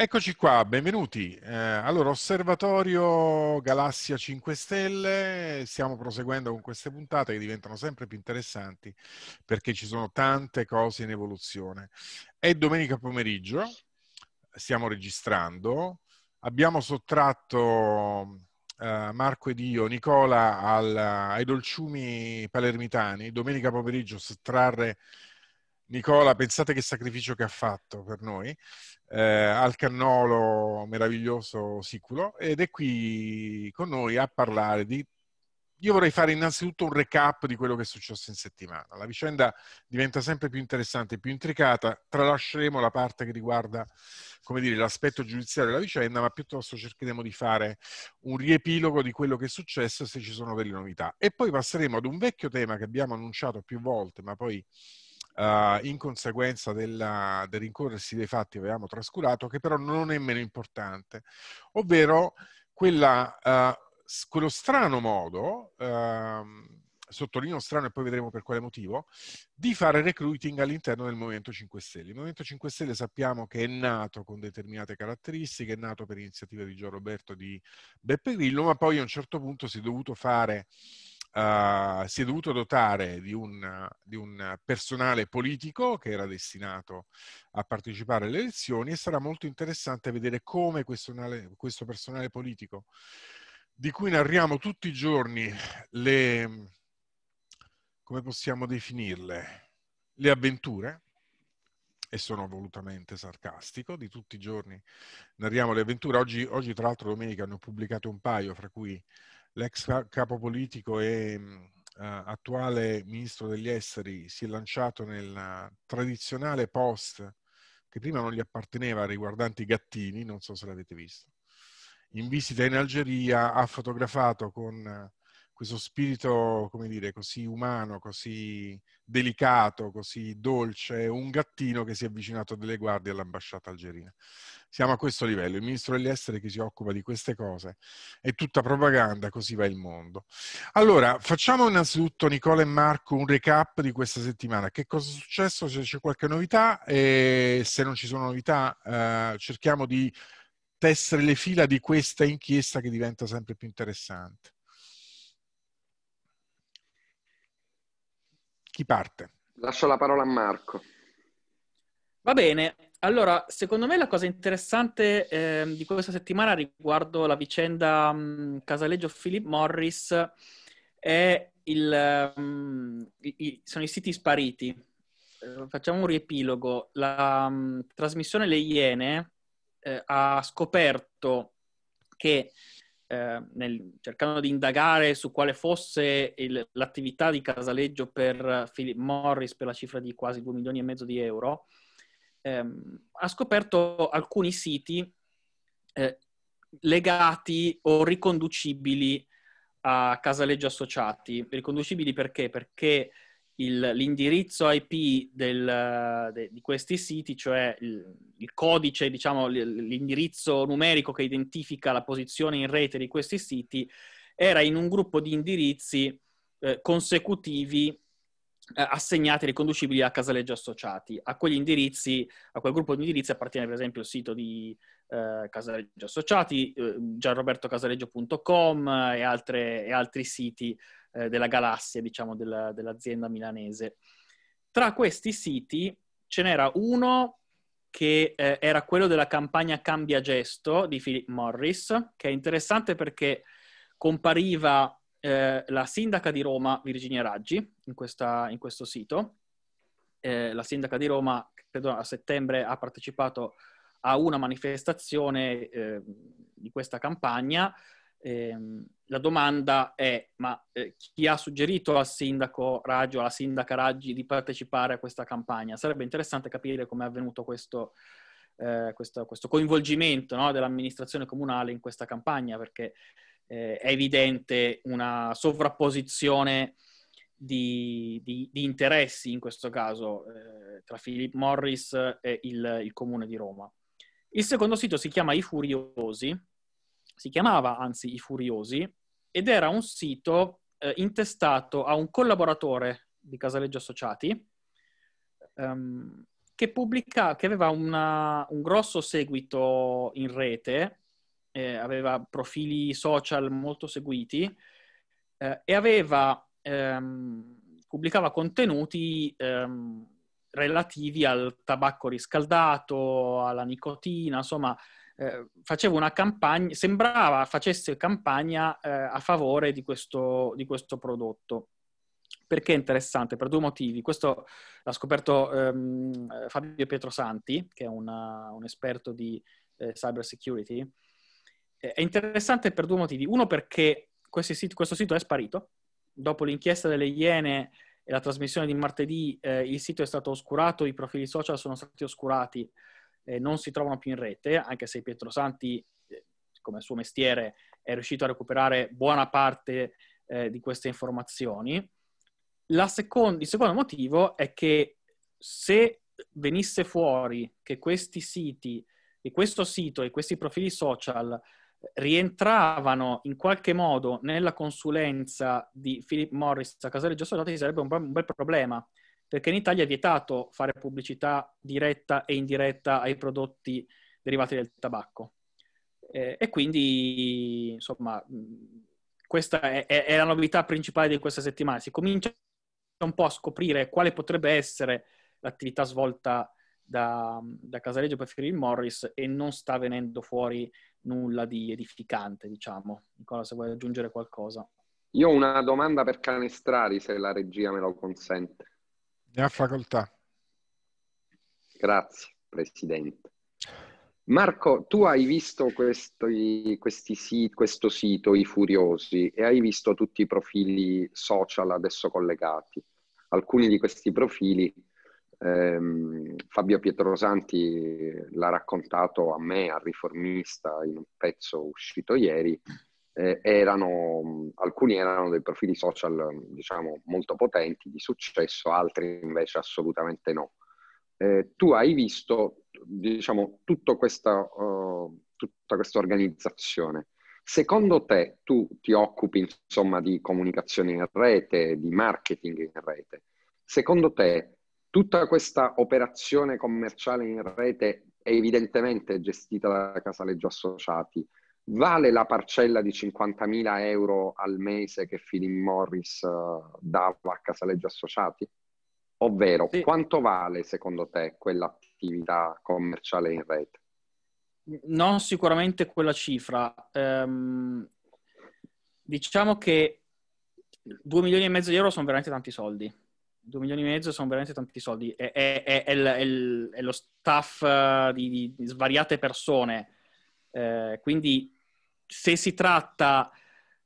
Eccoci qua, benvenuti. Eh, allora, osservatorio Galassia 5 Stelle, stiamo proseguendo con queste puntate che diventano sempre più interessanti perché ci sono tante cose in evoluzione. È domenica pomeriggio, stiamo registrando, abbiamo sottratto eh, Marco ed io, Nicola, al, ai dolciumi palermitani, domenica pomeriggio sottrarre Nicola, pensate che sacrificio che ha fatto per noi, eh, al cannolo meraviglioso Siculo, ed è qui con noi a parlare di... Io vorrei fare innanzitutto un recap di quello che è successo in settimana. La vicenda diventa sempre più interessante, e più intricata, tralasceremo la parte che riguarda, come dire, l'aspetto giudiziario della vicenda, ma piuttosto cercheremo di fare un riepilogo di quello che è successo e se ci sono delle novità. E poi passeremo ad un vecchio tema che abbiamo annunciato più volte, ma poi eh, in conseguenza della, del rincorrersi dei fatti avevamo trascurato, che però non è meno importante, ovvero quella, uh, quello strano modo, uh, sottolineo strano e poi vedremo per quale motivo, di fare recruiting all'interno del Movimento 5 Stelle. Il Movimento 5 Stelle sappiamo che è nato con determinate caratteristiche, è nato per iniziativa di Gio Roberto di Beppe Grillo, ma poi a un certo punto si è dovuto fare eh, si è dovuto dotare di un, di un, personale politico che era destinato a partecipare alle elezioni e sarà molto interessante vedere come questo, questo personale politico, di cui narriamo tutti i giorni le, come possiamo definirle, le avventure, e sono volutamente sarcastico, di tutti i giorni narriamo le avventure. Oggi, oggi tra l'altro domenica hanno pubblicato un paio, fra cui l'ex capo politico e mm, eh, attuale ministro degli esteri si è lanciato nel tradizionale post che prima non gli apparteneva riguardanti i gattini, non so se l'avete visto. In visita in Algeria ha fotografato con questo spirito, come dire, così umano, così delicato, così dolce, un gattino che si è avvicinato a delle guardie all'ambasciata algerina. Siamo a questo livello. Il ministro degli esteri che si occupa di queste cose è tutta propaganda, così va il mondo. Allora, facciamo innanzitutto, Nicola e Marco, un recap di questa settimana. Che cosa è successo? Se c'è qualche novità e eh, se non ci sono novità, eh, cerchiamo di tessere le fila di questa inchiesta che diventa sempre più interessante. Chi parte? Lascio la parola a Marco. Va bene, allora, secondo me la cosa interessante eh, di questa settimana riguardo la vicenda mh, mm, Casaleggio-Philip Morris è il, mh, mm, i, sono i siti spariti. Eh, facciamo un riepilogo. La mh, mm, trasmissione Le Iene eh, ha scoperto che eh, nel, cercando di indagare su quale fosse il, l'attività di Casaleggio per Philip Morris per la cifra di quasi 2 milioni e mezzo di euro, ehm, ha scoperto alcuni siti eh, legati o riconducibili a Casaleggio Associati. Riconducibili perché? Perché il, l'indirizzo IP del, de, di questi siti, cioè il, il codice, diciamo, l'indirizzo numerico che identifica la posizione in rete di questi siti, era in un gruppo di indirizzi eh, consecutivi eh, assegnati e riconducibili a casaleggi associati. A quegli indirizzi, a quel gruppo di indirizzi appartiene per esempio il sito di eh, Casaleggi Associati, eh, gianrobertocasaleggio.com e, altre, e altri siti eh, della galassia, diciamo, della, dell'azienda milanese. Tra questi siti ce n'era uno che eh, era quello della campagna Cambia Gesto di Philip Morris, che è interessante perché compariva eh, la sindaca di Roma, Virginia Raggi, in, questa, in questo sito. Eh, la sindaca di Roma, credo a settembre, ha partecipato a una manifestazione eh, di questa campagna. Ehm, la domanda è, ma eh, chi ha suggerito al sindaco Raggi o alla sindaca Raggi di partecipare a questa campagna? Sarebbe interessante capire come è avvenuto questo, eh, questo, questo coinvolgimento no, dell'amministrazione comunale in questa campagna, perché eh, è evidente una sovrapposizione di, di, di, interessi, in questo caso, eh, tra Philip Morris e il, il comune di Roma. Il secondo sito si chiama I Furiosi, si chiamava anzi I Furiosi, ed era un sito eh, intestato a un collaboratore di Casaleggio Associati ehm, che, pubblica, che aveva una, un grosso seguito in rete eh, aveva profili social molto seguiti eh, e aveva, ehm, pubblicava contenuti ehm, relativi al tabacco riscaldato, alla nicotina, insomma, eh, faceva una campagna, sembrava facesse campagna eh, a favore di questo, di questo, prodotto. Perché è interessante? Per due motivi. Questo l'ha scoperto ehm, Fabio Pietrosanti, che è una, un esperto di eh, cyber security, eh, è interessante per due motivi. Uno perché siti, questo sito è sparito. Dopo l'inchiesta delle Iene e la trasmissione di martedì, eh, il sito è stato oscurato, i profili social sono stati oscurati, eh, non si trovano più in rete, anche se Pietro Santi, eh, come suo mestiere, è riuscito a recuperare buona parte eh, di queste informazioni. Seconda, il secondo motivo è che se venisse fuori che questi siti, e questo sito e questi profili social rientravano in qualche modo nella consulenza di Philip Morris a Casaleggio Soldati sarebbe un, un bel problema, perché in Italia è vietato fare pubblicità diretta e indiretta ai prodotti derivati dal tabacco. Eh, e quindi, insomma, questa è, è, la novità principale di questa settimana. Si comincia un po' a scoprire quale potrebbe essere l'attività svolta da, da Casaleggio per Philip Morris e non sta venendo fuori nulla di edificante, diciamo. Nicola, se vuoi aggiungere qualcosa. Io ho una domanda per Canestrari, se la regia me lo consente. Ne ha facoltà. Grazie, Presidente. Marco, tu hai visto questi, questi questo sito, I Furiosi, e hai visto tutti i profili social adesso collegati. Alcuni di questi profili Ehm, Fabio Pietrosanti l'ha raccontato a me, al riformista, in un pezzo uscito ieri, eh, erano, alcuni erano dei profili social diciamo, molto potenti, di successo, altri invece assolutamente no. Eh, tu hai visto diciamo, questa, uh, tutta questa organizzazione. Secondo te tu ti occupi insomma, di comunicazione in rete, di marketing in rete. Secondo te Tutta questa operazione commerciale in rete è evidentemente gestita da Casaleggio Associati. Vale la parcella di 50.000 euro al mese che Philip Morris eh, dava a Casaleggio Associati? Ovvero, sì. quanto vale secondo te quell'attività commerciale in rete? Non sicuramente quella cifra. Ehm, diciamo che 2 milioni e mezzo di euro sono veramente tanti soldi 2 milioni e mezzo sono veramente tanti soldi. È, è, è, l, è lo staff eh, di, di, svariate persone. Eh, quindi se si tratta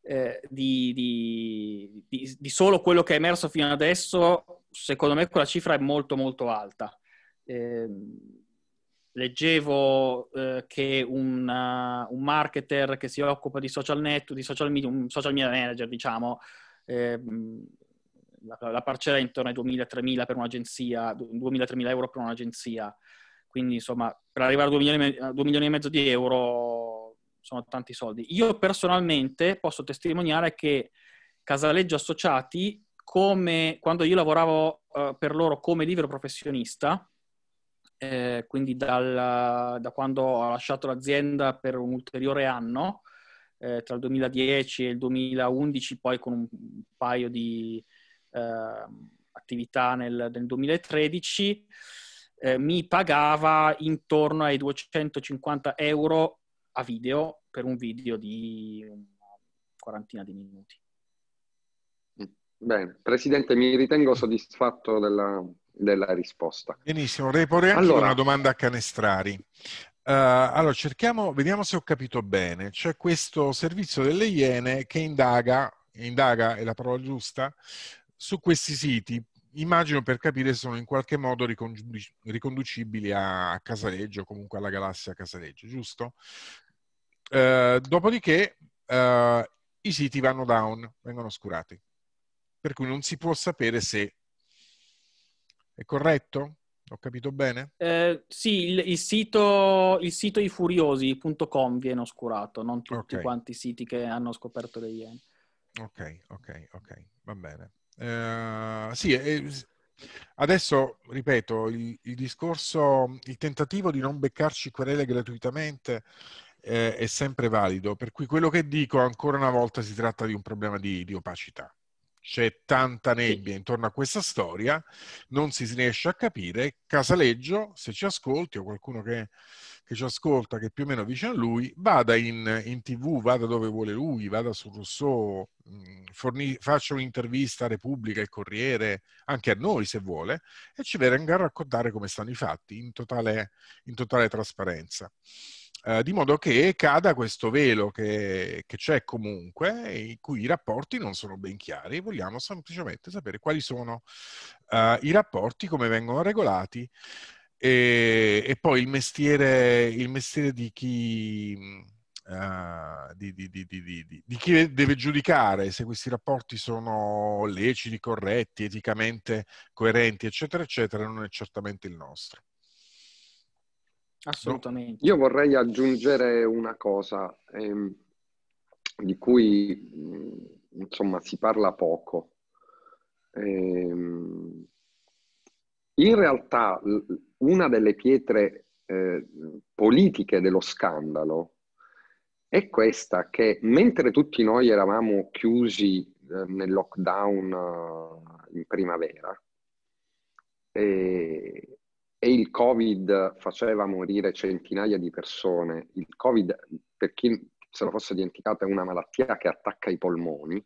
eh, di, di, solo quello che è emerso fino adesso, secondo me quella cifra è molto molto alta. Ehm, eh, leggevo che una, eh, un marketer che si occupa di social network, di social media, un social media manager diciamo, ehm, la, la parcela è intorno ai 2.000-3.000 per un'agenzia, 2.000-3.000 euro per un'agenzia. Quindi insomma, per arrivare a 2 milioni, 2 milioni e mezzo di euro sono tanti soldi. Io personalmente posso testimoniare che Casaleggio Associati, come, quando io lavoravo uh, per loro come libero professionista, eh, quindi dal, da quando ho lasciato l'azienda per un ulteriore anno, eh, tra il 2010 e il 2011, poi con un paio di, Ehm, attività nel, nel 2013, eh, mi pagava intorno ai 250 euro a video per un video di una quarantina di minuti. Bene, Presidente, mi ritengo soddisfatto della, della risposta. Benissimo, vorrei porre anche allora... una domanda a Canestrari. Uh, allora, cerchiamo, vediamo se ho capito bene. C'è questo servizio delle Iene che indaga, indaga è la parola giusta, su questi siti, immagino per capire se sono in qualche modo riconducibili a Casaleggio, comunque alla galassia Casaleggio, giusto? Eh, dopodiché eh, i siti vanno down, vengono oscurati, per cui non si può sapere se è corretto? Ho capito bene? Eh, sì, il, il, sito, il sito ifuriosi.com viene oscurato, non tutti okay. quanti i siti che hanno scoperto degli yen. Ok, ok, ok, va bene. Eh, sì, eh, adesso ripeto, il, il, discorso, il tentativo di non beccarci querele gratuitamente eh, è sempre valido, per cui quello che dico ancora una volta si tratta di un problema di, di opacità c'è tanta nebbia intorno a questa storia, non si riesce a capire. Casaleggio, se ci ascolti o qualcuno che, che ci ascolta, che è più o meno vicino a lui, vada in, in tv, vada dove vuole lui, vada su Rousseau, mm, forni, faccia un'intervista a Repubblica e Corriere, anche a noi se vuole, e ci venga a raccontare come stanno i fatti in totale, in totale trasparenza. Eh, di modo che cada questo velo che, che c'è comunque, in cui i rapporti non sono ben chiari, vogliamo semplicemente sapere quali sono eh, i rapporti, come vengono regolati. E, e poi il mestiere, il mestiere di chi Uh, di, di, di, di, chi deve giudicare se questi rapporti sono leciti, corretti, eticamente coerenti, eccetera, eccetera, non è certamente il nostro. Assolutamente. Io vorrei aggiungere una cosa ehm, di cui mm, insomma si parla poco. Ehm, in realtà una delle pietre eh, politiche dello scandalo è questa che mentre tutti noi eravamo chiusi eh, nel lockdown eh, in primavera, eh, e il Covid faceva morire centinaia di persone, il Covid, per chi se lo fosse dimenticato, è una malattia che attacca i polmoni,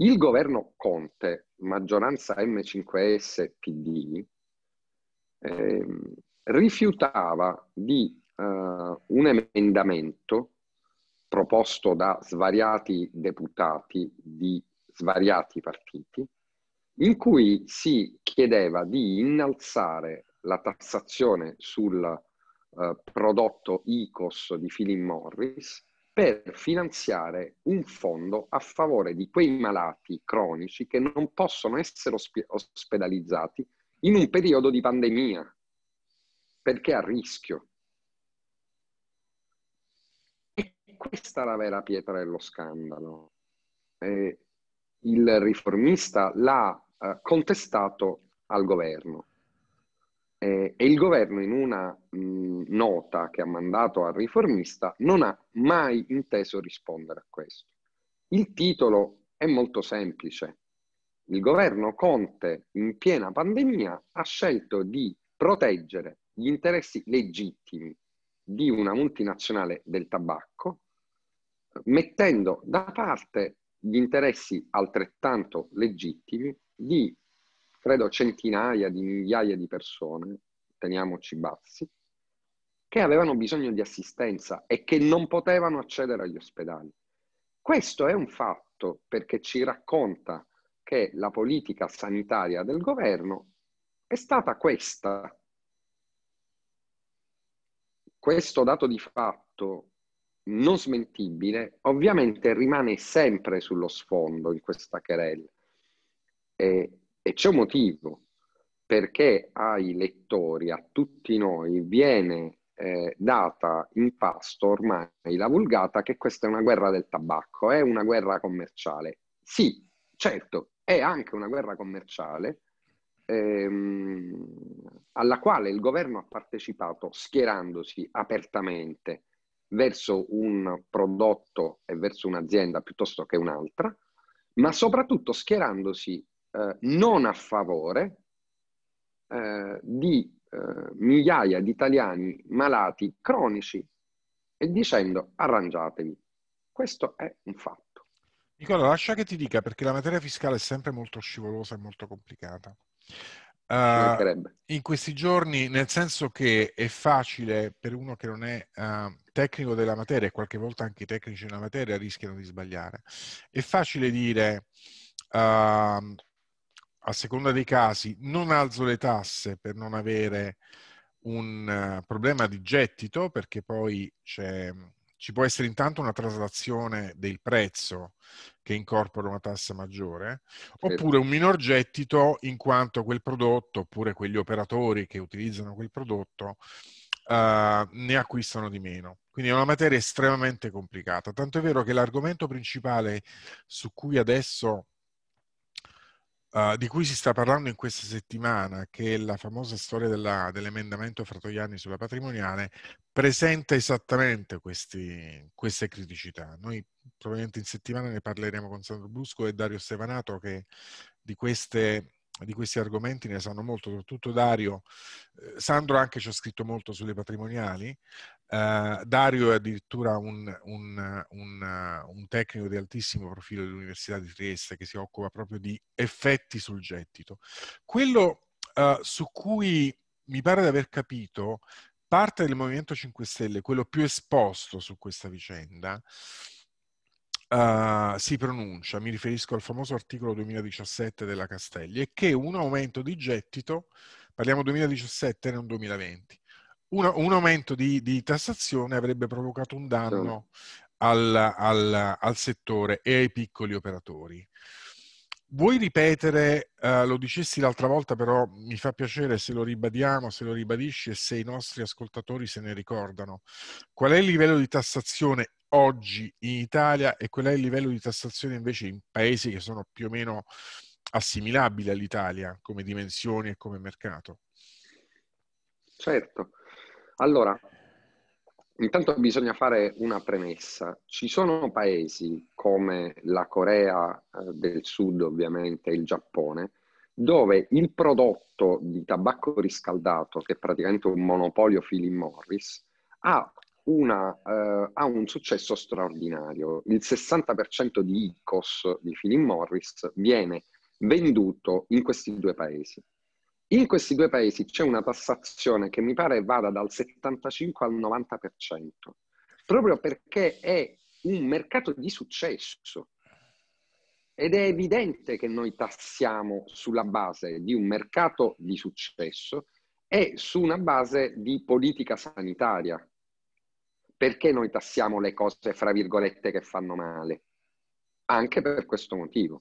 il governo Conte, maggioranza M5S PD, eh, rifiutava di eh, un emendamento proposto da svariati deputati di svariati partiti, in cui si chiedeva di innalzare la tassazione sul eh, prodotto ICOS di Philip Morris per finanziare un fondo a favore di quei malati cronici che non possono essere osp- ospedalizzati in un periodo di pandemia, perché a rischio. E questa è la vera pietra dello scandalo. Eh, il riformista l'ha eh, contestato al governo eh, e il governo in una mh, nota che ha mandato al riformista non ha mai inteso rispondere a questo. Il titolo è molto semplice. Il governo Conte in piena pandemia ha scelto di proteggere gli interessi legittimi di una multinazionale del tabacco, mettendo da parte gli interessi altrettanto legittimi di credo, centinaia di migliaia di persone, teniamoci bassi, che avevano bisogno di assistenza e che non potevano accedere agli ospedali. Questo è un fatto perché ci racconta che la politica sanitaria del governo è stata questa. Questo dato di fatto non smentibile ovviamente rimane sempre sullo sfondo in questa querella. E c'è un motivo, perché ai lettori, a tutti noi, viene eh, data in pasto ormai la vulgata che questa è una guerra del tabacco, è una guerra commerciale. Sì, certo, è anche una guerra commerciale ehm, alla quale il governo ha partecipato schierandosi apertamente verso un prodotto e verso un'azienda piuttosto che un'altra, ma soprattutto schierandosi eh, non a favore eh, di eh, migliaia di italiani malati cronici e dicendo arrangiatevi. Questo è un fatto. Nicola, lascia che ti dica perché la materia fiscale è sempre molto scivolosa e molto complicata. Uh, in questi giorni, nel senso che è facile per uno che non è uh, tecnico della materia, e qualche volta anche i tecnici della materia rischiano di sbagliare, è facile dire uh, a seconda dei casi, non alzo le tasse per non avere un eh, problema di gettito, perché poi ci può essere intanto una traslazione del prezzo che incorpora una tassa maggiore, oppure un minor gettito in quanto quel prodotto, oppure quegli operatori che utilizzano quel prodotto, Uh, ne acquistano di meno. Quindi è una materia estremamente complicata. Tanto è vero che l'argomento principale su cui adesso uh, di cui si sta parlando in questa settimana, che è la famosa storia della, dell'emendamento Fratoiani sulla patrimoniale, presenta esattamente questi, queste criticità. Noi probabilmente in settimana ne parleremo con Sandro Brusco e Dario Stevanato che di queste di questi argomenti ne sanno molto, soprattutto Dario. Eh, Sandro anche ci ha scritto molto sulle patrimoniali, eh, Dario è addirittura un, un, un, un, tecnico di altissimo profilo dell'Università di Trieste che si occupa proprio di effetti sul gettito. Quello uh, su cui mi pare di aver capito parte del Movimento 5 Stelle, quello più esposto su questa vicenda, Uh, si pronuncia, mi riferisco al famoso articolo 2017 della Castelli, è che un aumento di gettito, parliamo 2017 non 2020, un, un aumento di, di, tassazione avrebbe provocato un danno certo. al, al, al settore e ai piccoli operatori. Vuoi ripetere, uh, lo dicesti l'altra volta, però mi fa piacere se lo ribadiamo, se lo ribadisci e se i nostri ascoltatori se ne ricordano. Qual è il livello di tassazione oggi in Italia e qual è il livello di tassazione invece in paesi che sono più o meno assimilabili all'Italia come dimensioni e come mercato? Certo, allora, intanto bisogna fare una premessa. Ci sono paesi come la Corea eh, del Sud, ovviamente, il Giappone, dove il prodotto di tabacco riscaldato, che è praticamente un monopolio Philip Morris, ha, una, eh, ha un successo straordinario. Il 60% di ICOS di Philip Morris viene venduto in questi due paesi. In questi due paesi c'è una tassazione che mi pare vada dal 75 al 90%, proprio perché è un mercato di successo. Ed è evidente che noi tassiamo sulla base di un mercato di successo e su una base di politica sanitaria. Perché noi tassiamo le cose, fra virgolette, che fanno male? Anche per questo motivo.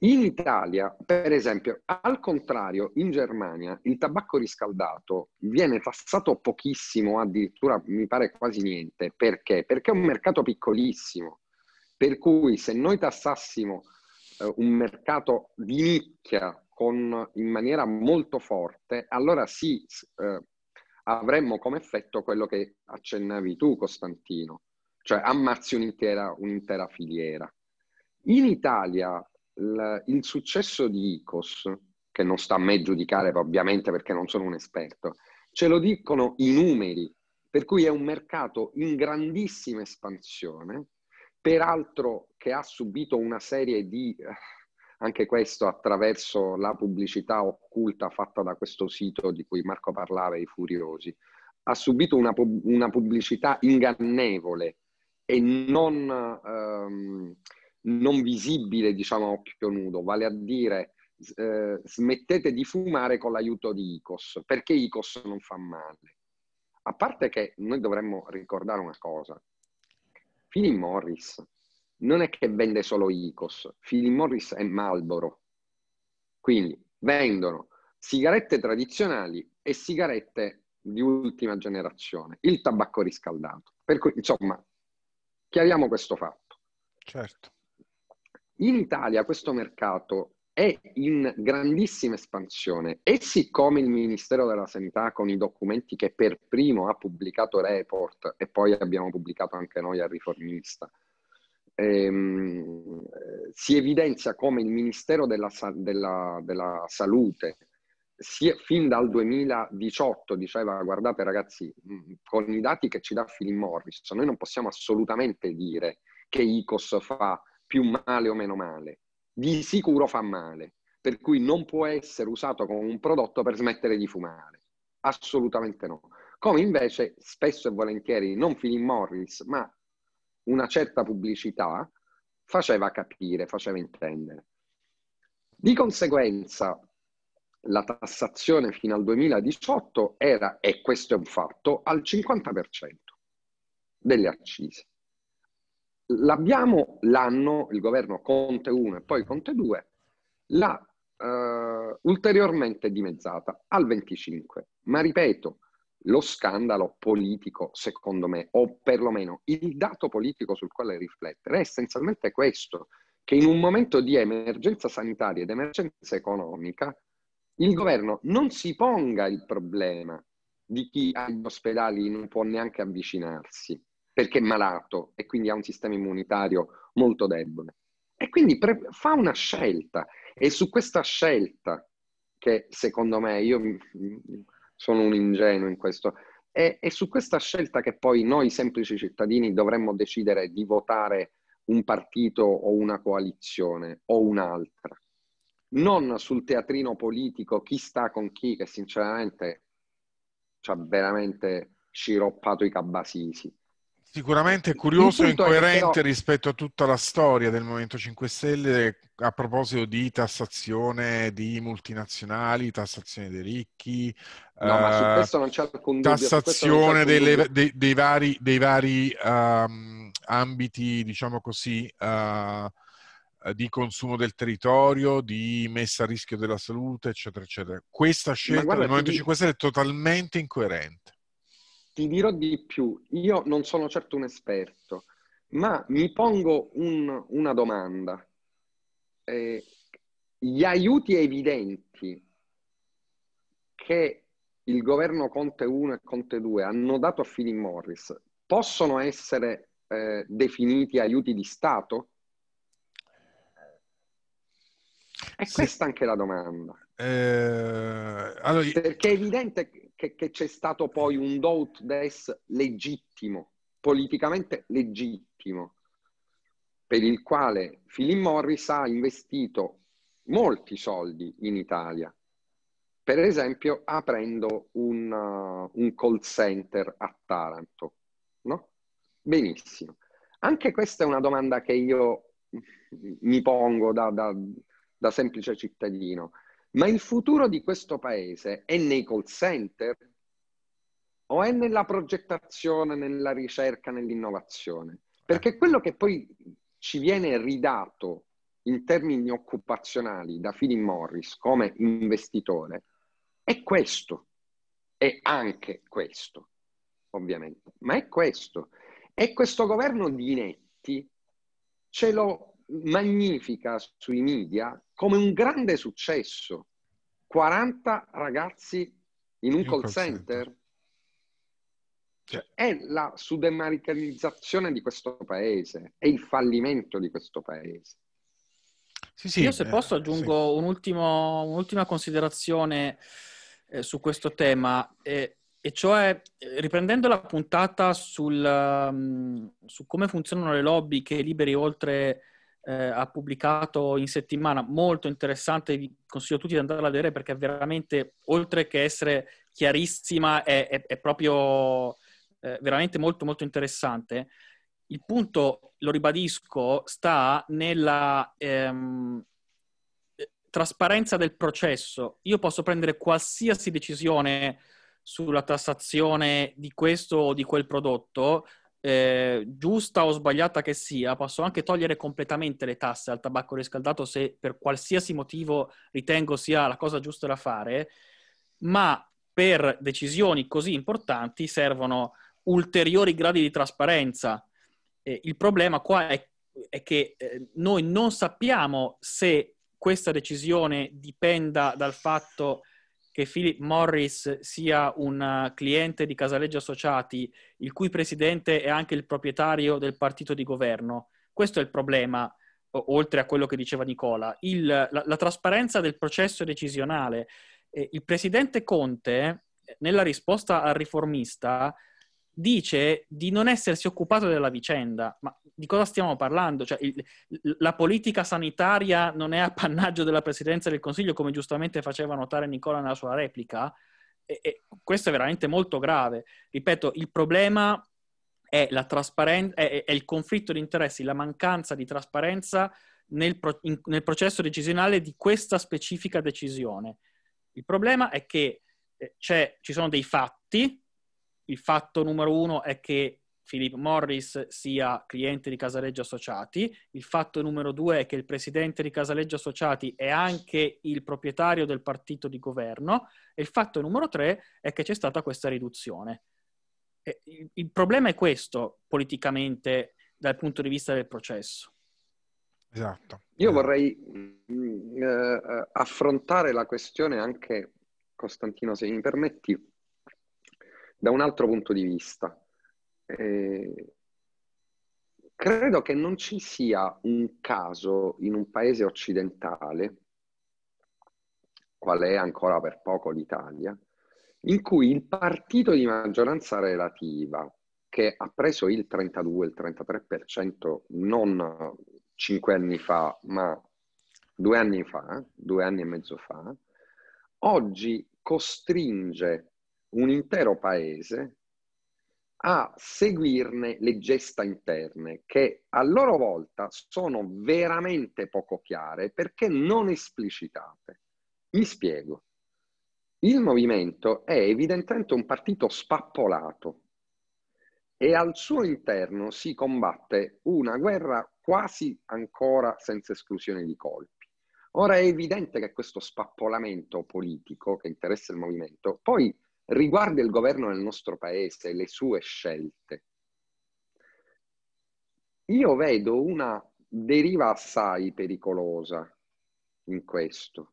In Italia, per esempio, al contrario, in Germania il tabacco riscaldato viene tassato pochissimo, addirittura mi pare quasi niente. Perché? Perché è un mercato piccolissimo. Per cui se noi tassassimo eh, un mercato di nicchia con, in maniera molto forte, allora sì, eh, avremmo come effetto quello che accennavi tu, Costantino, cioè ammazzi un'intera, un'intera filiera. In Italia la, il successo di ICOS, che non sta a me giudicare ovviamente perché non sono un esperto, ce lo dicono i numeri, per cui è un mercato in grandissima espansione, peraltro che ha subito una serie di, eh, anche questo attraverso la pubblicità occulta fatta da questo sito di cui Marco parlava, i Furiosi, ha subito una, una pubblicità ingannevole e non... Um, non visibile, diciamo, a occhio nudo, vale a dire eh, smettete di fumare con l'aiuto di ICOS, perché ICOS non fa male. A parte che noi dovremmo ricordare una cosa, Philip Morris non è che vende solo ICOS, Philip Morris è Marlboro. Quindi vendono sigarette tradizionali e sigarette di ultima generazione, il tabacco riscaldato. Per cui, insomma, chiariamo questo fatto. Certo. In Italia questo mercato è in grandissima espansione e siccome il Ministero della Sanità con i documenti che per primo ha pubblicato Report e poi abbiamo pubblicato anche noi a Riformista, ehm, si evidenzia come il Ministero della, della, della Salute si, fin dal 2018 diceva guardate ragazzi, mm, con i dati che ci dà Philip Morris, noi non possiamo assolutamente dire che ICOS fa più male o meno male, di sicuro fa male, per cui non può essere usato come un prodotto per smettere di fumare, assolutamente no. Come invece spesso e volentieri non Philip Morris, ma una certa pubblicità faceva capire, faceva intendere. Di conseguenza, la tassazione fino al 2018 era, e questo è un fatto, al 50% delle accise l'abbiamo l'anno, il governo Conte 1 e poi Conte 2, l'ha eh, ulteriormente dimezzata al 25. Ma ripeto, lo scandalo politico, secondo me, o perlomeno il dato politico sul quale riflettere, è essenzialmente questo, che in un momento di emergenza sanitaria ed emergenza economica, il governo non si ponga il problema di chi agli ospedali non può neanche avvicinarsi, perché è malato e quindi ha un sistema immunitario molto debole. E quindi pre- fa una scelta e su questa scelta, che secondo me io sono un ingenuo in questo, è, è su questa scelta che poi noi semplici cittadini dovremmo decidere di votare un partito o una coalizione o un'altra. Non sul teatrino politico chi sta con chi, che sinceramente ci ha veramente sciroppato i cabasisi. Sicuramente curioso e incoerente però... rispetto a tutta la storia del Movimento 5 Stelle a proposito di tassazione di multinazionali, tassazione dei ricchi, no, dubbio, tassazione delle, dei, dei, vari, dei vari um, ambiti, diciamo così, uh, di consumo del territorio, di messa a rischio della salute, eccetera, eccetera. Questa scelta del Movimento 5 Stelle è totalmente incoerente ti dirò di più, io non sono certo un esperto, ma mi pongo un, una domanda. Eh, gli aiuti evidenti che il governo Conte 1 e Conte 2 hanno dato a Philip Morris possono essere eh, definiti aiuti di Stato? E eh, questa è anche la domanda. Eh, allora... Perché è evidente che che, che c'è stato poi un Dout Des legittimo, politicamente legittimo, per il quale Philip Morris ha investito molti soldi in Italia. Per esempio, aprendo un, uh, un call center a Taranto. No? Benissimo. Anche questa è una domanda che io mi pongo da, da, da semplice cittadino. Ma il futuro di questo paese è nei call center o è nella progettazione, nella ricerca, nell'innovazione? Perché eh. quello che poi ci viene ridato in termini occupazionali da Philip Morris come investitore è questo, è anche questo, ovviamente, ma è questo. E questo governo di Netti ce lo magnifica sui media come un grande successo. 40 ragazzi in un call, call center. center. Cioè, è la sudamericanizzazione di questo paese, è il fallimento di questo paese. Sì, sì, Io se eh, posso aggiungo sì. un ultimo, un'ultima considerazione eh, su questo tema, eh, e cioè riprendendo la puntata sul, um, su come funzionano le lobby che liberi oltre eh, ha pubblicato in settimana, molto interessante, vi consiglio a tutti di andarla a vedere perché veramente, oltre che essere chiarissima, è, è, è proprio eh, veramente molto molto interessante. Il punto, lo ribadisco, sta nella ehm, trasparenza del processo. Io posso prendere qualsiasi decisione sulla tassazione di questo o di quel prodotto, eh, giusta o sbagliata che sia, posso anche togliere completamente le tasse al tabacco riscaldato se per qualsiasi motivo ritengo sia la cosa giusta da fare, ma per decisioni così importanti servono ulteriori gradi di trasparenza. Eh, il problema qua è, è che eh, noi non sappiamo se questa decisione dipenda dal fatto che che Philip Morris sia un eh, cliente di Casaleggio Associati, il cui presidente è anche il proprietario del partito di governo. Questo è il problema, oltre a quello che diceva Nicola, il, la, la, trasparenza del processo decisionale. Eh, il presidente Conte, nella risposta al riformista, dice di non essersi occupato della vicenda. Ma di cosa stiamo parlando? Cioè, il, la politica sanitaria non è appannaggio della Presidenza del Consiglio, come giustamente faceva notare Nicola nella sua replica. E, e questo è veramente molto grave. Ripeto, il problema è, trasparen- è, è il conflitto di interessi, la mancanza di trasparenza nel, pro- in, nel processo decisionale di questa specifica decisione. Il problema è che eh, ci sono dei fatti il fatto numero uno è che Philip Morris sia cliente di Casaleggio Associati, il fatto numero due è che il presidente di Casaleggio Associati è anche il proprietario del partito di governo e il fatto numero tre è che c'è stata questa riduzione. Il, il problema è questo politicamente dal punto di vista del processo. Esatto. Io esatto. vorrei mm, eh, eh, affrontare la questione anche, Costantino, se mi permetti, da un altro punto di vista. Eh, credo che non ci sia un caso in un paese occidentale, qual è ancora per poco l'Italia, in cui il partito di maggioranza relativa, che ha preso il 32-33% non cinque anni fa, ma due anni fa, due anni e mezzo fa, oggi costringe un intero paese a seguirne le gesta interne che a loro volta sono veramente poco chiare perché non esplicitate. Mi spiego. Il movimento è evidentemente un partito spappolato e al suo interno si combatte una guerra quasi ancora senza esclusione di colpi. Ora è evidente che questo spappolamento politico che interessa il movimento poi riguarda il governo del nostro paese, le sue scelte. Io vedo una deriva assai pericolosa in questo,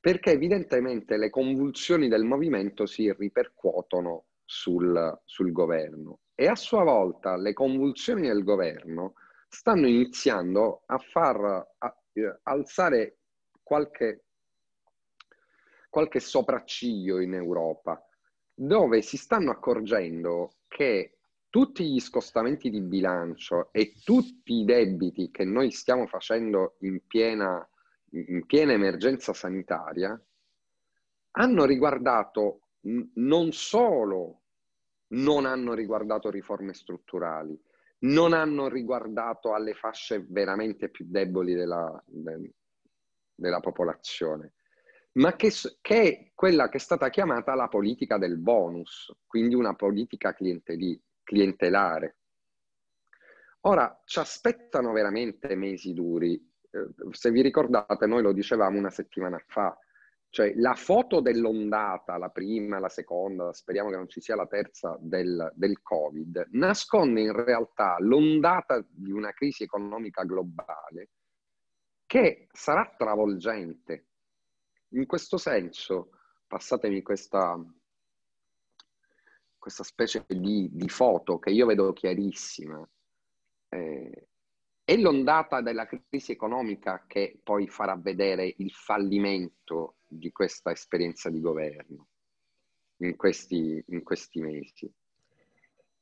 perché evidentemente le convulsioni del movimento si ripercuotono sul, sul governo e a sua volta le convulsioni del governo stanno iniziando a far a, eh, alzare qualche qualche sopracciglio in Europa, dove si stanno accorgendo che tutti gli scostamenti di bilancio e tutti i debiti che noi stiamo facendo in piena, in piena emergenza sanitaria hanno riguardato non solo non hanno riguardato riforme strutturali, non hanno riguardato alle fasce veramente più deboli della, della popolazione, ma che, che, è quella che è stata chiamata la politica del bonus, quindi una politica clientelare. Ora, ci aspettano veramente mesi duri. Eh, se vi ricordate, noi lo dicevamo una settimana fa, cioè la foto dell'ondata, la prima, la seconda, speriamo che non ci sia la terza del, del Covid, nasconde in realtà l'ondata di una crisi economica globale che sarà travolgente, in questo senso, passatemi questa, questa specie di, di, foto che io vedo chiarissima, eh, è l'ondata della crisi economica che poi farà vedere il fallimento di questa esperienza di governo in questi, in questi mesi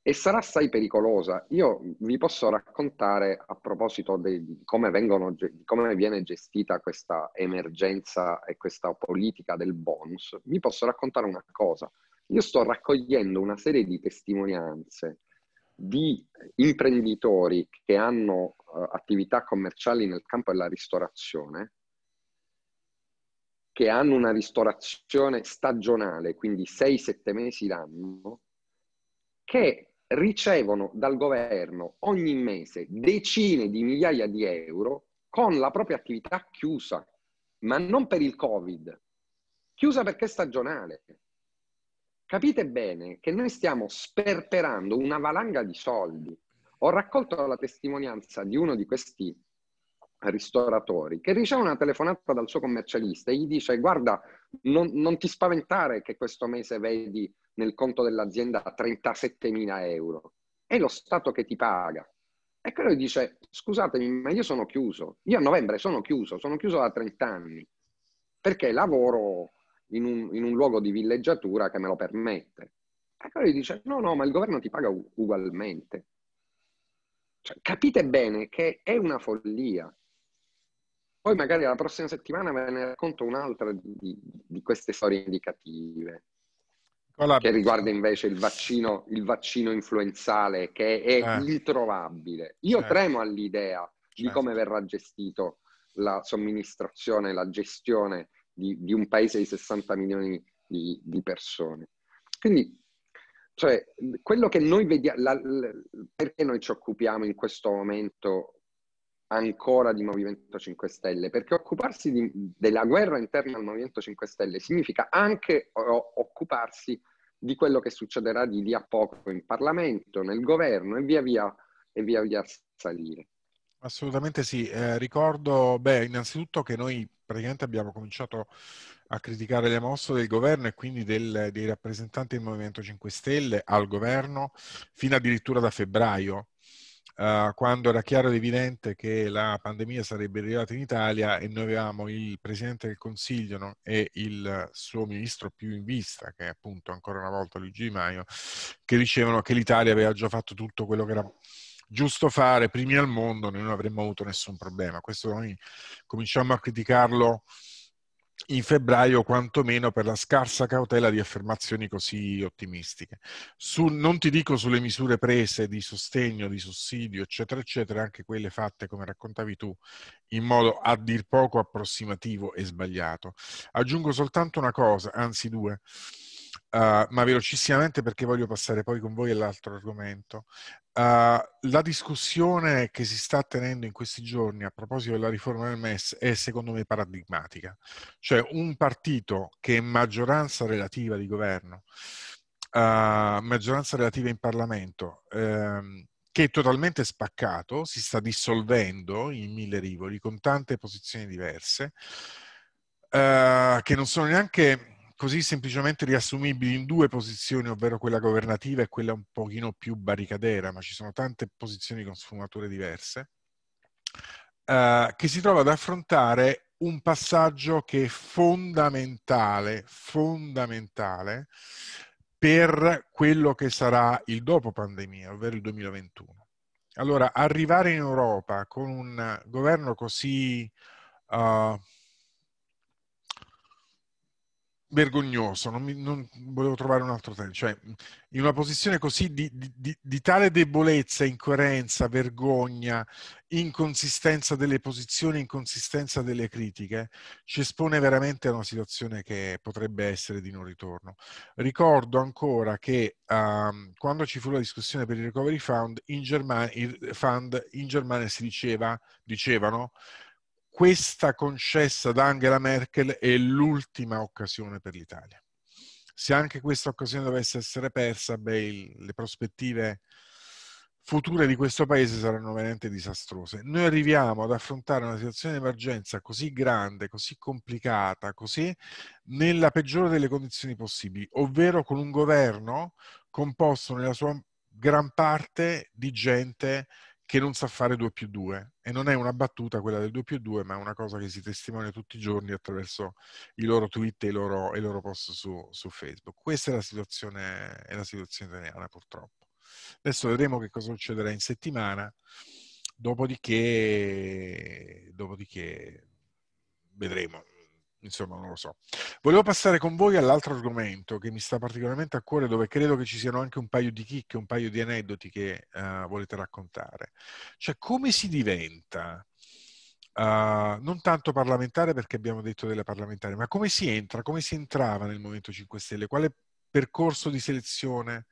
e sarà assai pericolosa. Io vi posso raccontare a proposito di come, vengono, come viene gestita questa emergenza e questa politica del bonus, vi posso raccontare una cosa. Io sto raccogliendo una serie di testimonianze di imprenditori che hanno uh, attività commerciali nel campo della ristorazione, che hanno una ristorazione stagionale, quindi 6-7 mesi l'anno, che ricevono dal governo ogni mese decine di migliaia di euro con la propria attività chiusa, ma non per il Covid, chiusa perché stagionale. Capite bene che noi stiamo sperperando una valanga di soldi. Ho raccolto la testimonianza di uno di questi ristoratori che riceve una telefonata dal suo commercialista e gli dice guarda non, non ti spaventare che questo mese vedi nel conto dell'azienda 37.000 euro. È lo Stato che ti paga. E quello dice, scusatemi, ma io sono chiuso. Io a novembre sono chiuso, sono chiuso da 30 anni, perché lavoro in un, in un luogo di villeggiatura che me lo permette. E quello gli dice, no, no, ma il governo ti paga ugualmente. Cioè, capite bene che è una follia. Poi magari la prossima settimana ve ne racconto un'altra di, di queste storie indicative. Colab- che riguarda invece il vaccino, il vaccino influenzale che è eh. introvabile. Io certo. tremo all'idea certo. di come verrà gestito la somministrazione, la gestione di, di un paese di 60 milioni di, di persone. Quindi, cioè, quello che noi vediamo, la, la, perché noi ci occupiamo in questo momento ancora di Movimento 5 Stelle, perché occuparsi di, della guerra interna al Movimento 5 Stelle significa anche o, occuparsi di quello che succederà di lì a poco in Parlamento, nel governo e via via, e via, via salire. Assolutamente sì, eh, ricordo beh, innanzitutto che noi praticamente abbiamo cominciato a criticare le mosse del governo e quindi del, dei rappresentanti del Movimento 5 Stelle al governo fino addirittura da febbraio uh, quando era chiaro ed evidente che la pandemia sarebbe arrivata in Italia e noi avevamo il Presidente del Consiglio no? e il suo ministro più in vista, che è appunto ancora una volta Luigi Di Maio, che dicevano che l'Italia aveva già fatto tutto quello che era giusto fare, primi al mondo, noi non avremmo avuto nessun problema. Questo noi cominciamo a criticarlo in febbraio quantomeno per la scarsa cautela di affermazioni così ottimistiche. Su, non ti dico sulle misure prese di sostegno, di sussidio, eccetera, eccetera, anche quelle fatte, come raccontavi tu, in modo a dir poco approssimativo e sbagliato. Aggiungo soltanto una cosa, anzi due. Uh, ma velocissimamente perché voglio passare poi con voi all'altro argomento. Uh, la discussione che si sta tenendo in questi giorni a proposito della riforma del MES è secondo me paradigmatica. Cioè un partito che è maggioranza relativa di governo, uh, maggioranza relativa in Parlamento, ehm, che è totalmente spaccato, si sta dissolvendo in mille rivoli con tante posizioni diverse, uh, che non sono neanche così semplicemente riassumibili in due posizioni, ovvero quella governativa e quella un pochino più barricadera, ma ci sono tante posizioni con sfumature diverse, eh, che si trova ad affrontare un passaggio che è fondamentale, fondamentale per quello che sarà il dopo pandemia, ovvero il 2021. Allora, arrivare in Europa con un governo così uh, vergognoso, non, mi, non, volevo trovare un altro termine, cioè in una posizione così di, di, di, tale debolezza, incoerenza, vergogna, inconsistenza delle posizioni, inconsistenza delle critiche, ci espone veramente a una situazione che potrebbe essere di non ritorno. Ricordo ancora che um, quando ci fu la discussione per il Recovery Fund, in Germania, Fund, in Germania si diceva, dicevano questa concessa da Angela Merkel è l'ultima occasione per l'Italia. Se anche questa occasione dovesse essere persa, beh, il, le prospettive future di questo paese saranno veramente disastrose. Noi arriviamo ad affrontare una situazione di emergenza così grande, così complicata, così nella peggiore delle condizioni possibili, ovvero con un governo composto nella sua gran parte di gente che non sa fare 2 più 2 e non è una battuta quella del 2 più 2 ma è una cosa che si testimonia tutti i giorni attraverso i loro tweet e i loro, i loro post su, su, Facebook. Questa è la, situazione, è la situazione italiana purtroppo. Adesso vedremo che cosa succederà in settimana, dopodiché, dopodiché vedremo insomma, non lo so. Volevo passare con voi all'altro argomento che mi sta particolarmente a cuore, dove credo che ci siano anche un paio di chicche, un paio di aneddoti che uh, volete raccontare. Cioè, come si diventa Uh, non tanto parlamentare perché abbiamo detto delle parlamentari, ma come si entra, come si entrava nel Movimento 5 Stelle, quale percorso di selezione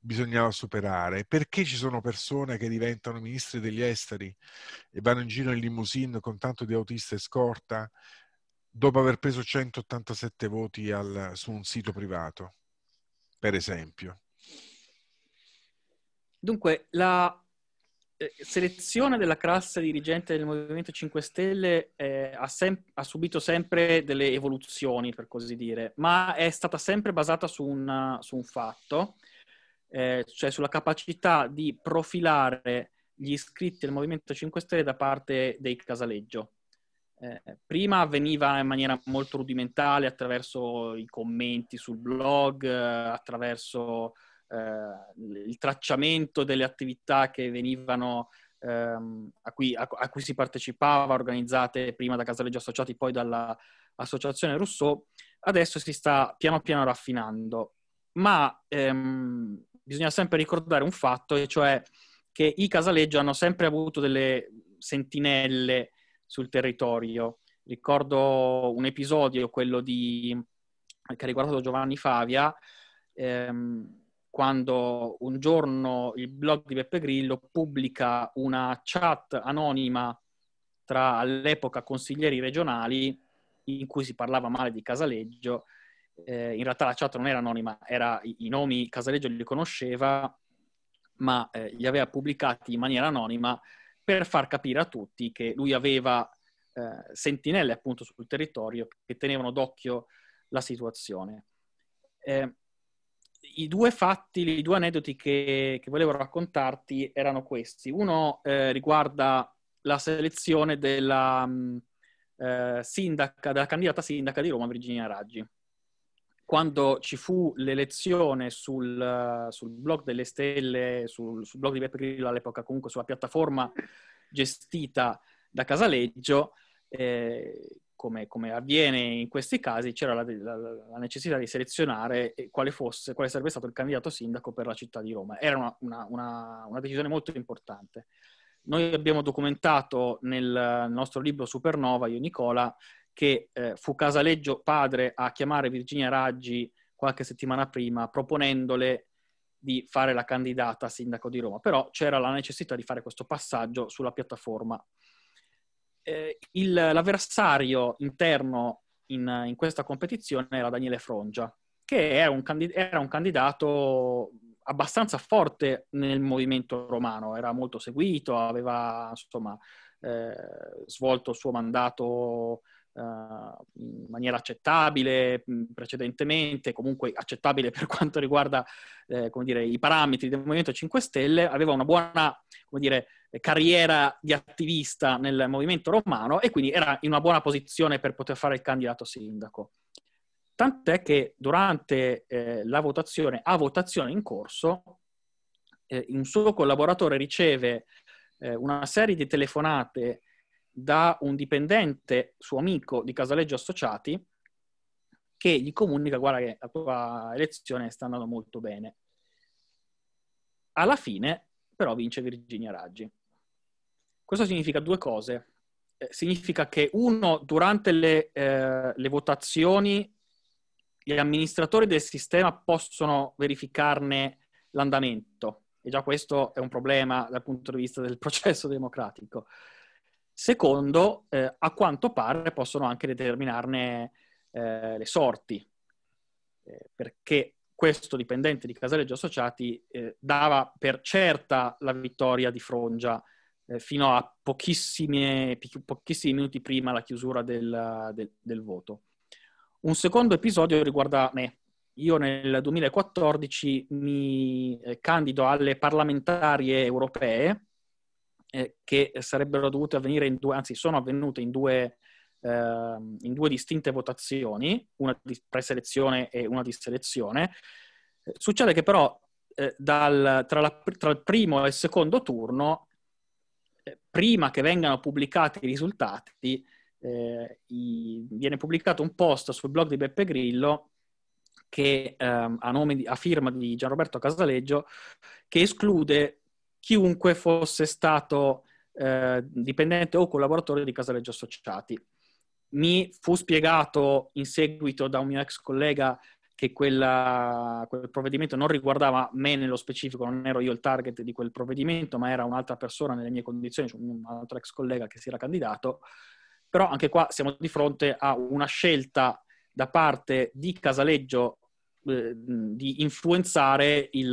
bisognava superare, perché ci sono persone che diventano ministri degli esteri e vanno in giro in limousine con tanto di autista e scorta dopo aver preso 187 voti al, su un sito privato, per esempio. Dunque, la eh, selezione della classe dirigente del Movimento 5 Stelle eh, ha, sem- ha, subito sempre delle evoluzioni, per così dire, ma è stata sempre basata su, una, su un fatto, eh, cioè sulla capacità di profilare gli iscritti del Movimento 5 Stelle da parte dei casaleggio. Eh, prima avveniva in maniera molto rudimentale attraverso i commenti sul blog, attraverso eh, il tracciamento delle attività che venivano ehm, a, cui, a, a, cui, si partecipava, organizzate prima da Casaleggio Associati, poi dall'Associazione Rousseau, adesso si sta piano piano raffinando. Ma ehm, bisogna sempre ricordare un fatto, e cioè che i Casaleggio hanno sempre avuto delle sentinelle sul territorio. Ricordo un episodio, quello di, che ha riguardato Giovanni Favia, ehm, quando un giorno il blog di Beppe Grillo pubblica una chat anonima tra all'epoca consiglieri regionali in cui si parlava male di Casaleggio. Eh, in realtà la chat non era anonima, era, i, nomi Casaleggio li conosceva, ma eh, li aveva pubblicati in maniera anonima per far capire a tutti che lui aveva eh, sentinelle appunto sul territorio che tenevano d'occhio la situazione. Eh, I due fatti, i due aneddoti che, che volevo raccontarti erano questi. Uno eh, riguarda la selezione della, mm, eh, sindaca, della candidata sindaca di Roma, Virginia Raggi quando ci fu l'elezione sul, sul blog delle stelle, sul, sul blog di Beppe Grillo all'epoca, comunque sulla piattaforma gestita da Casaleggio, eh, come, come, avviene in questi casi, c'era la, la, la necessità di selezionare quale, fosse, quale, sarebbe stato il candidato sindaco per la città di Roma. Era una, una, una, una decisione molto importante. Noi abbiamo documentato nel nostro libro Supernova, io e Nicola, che eh, fu Casaleggio padre a chiamare Virginia Raggi qualche settimana prima proponendole di fare la candidata a sindaco di Roma, però c'era la necessità di fare questo passaggio sulla piattaforma. Eh, il, l'avversario interno in, in, questa competizione era Daniele Frongia, che era un, candid- era un candidato abbastanza forte nel movimento romano, era molto seguito, aveva insomma, eh, svolto il suo mandato eh, in maniera accettabile mm, precedentemente, comunque accettabile per quanto riguarda eh, dire, i parametri del Movimento 5 Stelle, aveva una buona dire, carriera di attivista nel movimento romano e quindi era in una buona posizione per poter fare il candidato sindaco. Tant'è che durante eh, la votazione, a votazione in corso, eh, un suo collaboratore riceve eh, una serie di telefonate da un dipendente suo amico di Casaleggio Associati che gli comunica guarda che la tua elezione sta andando molto bene. Alla fine però vince Virginia Raggi. Questo significa due cose. Eh, significa che uno, durante le, eh, le votazioni gli amministratori del sistema possono verificarne l'andamento e già questo è un problema dal punto di vista del processo democratico. Secondo, eh, a quanto pare possono anche determinarne eh, le sorti, eh, perché questo dipendente di Casaleggio Associati eh, dava per certa la vittoria di Frongia eh, fino a pochissimi minuti prima la chiusura del, del, del voto. Un secondo episodio riguarda me, io nel 2014 mi eh, candido alle parlamentarie europee eh, che sarebbero dovute avvenire in due, anzi sono avvenute in due, eh, in due distinte votazioni, una di preselezione e una di selezione. Succede che però eh, dal, tra, la, tra, il primo e il secondo turno, eh, prima che vengano pubblicati i risultati, eh, i, viene pubblicato un post sul blog di Beppe Grillo che ehm, a, di, a, firma di Gianroberto Casaleggio, che esclude chiunque fosse stato eh, dipendente o collaboratore di Casaleggio Associati. Mi fu spiegato in seguito da un mio ex collega che quella, quel provvedimento non riguardava me nello specifico, non ero io il target di quel provvedimento, ma era un'altra persona nelle mie condizioni, cioè un altro ex collega che si era candidato. Però anche qua siamo di fronte a una scelta da parte di Casaleggio eh, di influenzare il,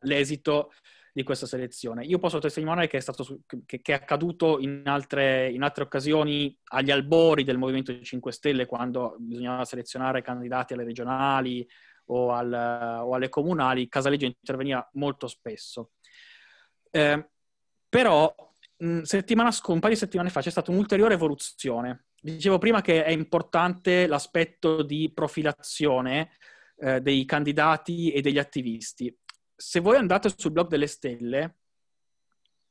l'esito di questa selezione. Io posso testimoniare che è, stato, che, che è accaduto in altre, in altre, occasioni agli albori del Movimento 5 Stelle, quando bisognava selezionare candidati alle regionali o, al, o alle comunali, Casaleggio interveniva molto spesso. Eh, però un paio di settimane fa c'è stata un'ulteriore evoluzione. Dicevo prima che è importante l'aspetto di profilazione eh, dei candidati e degli attivisti se voi andate sul blog delle stelle,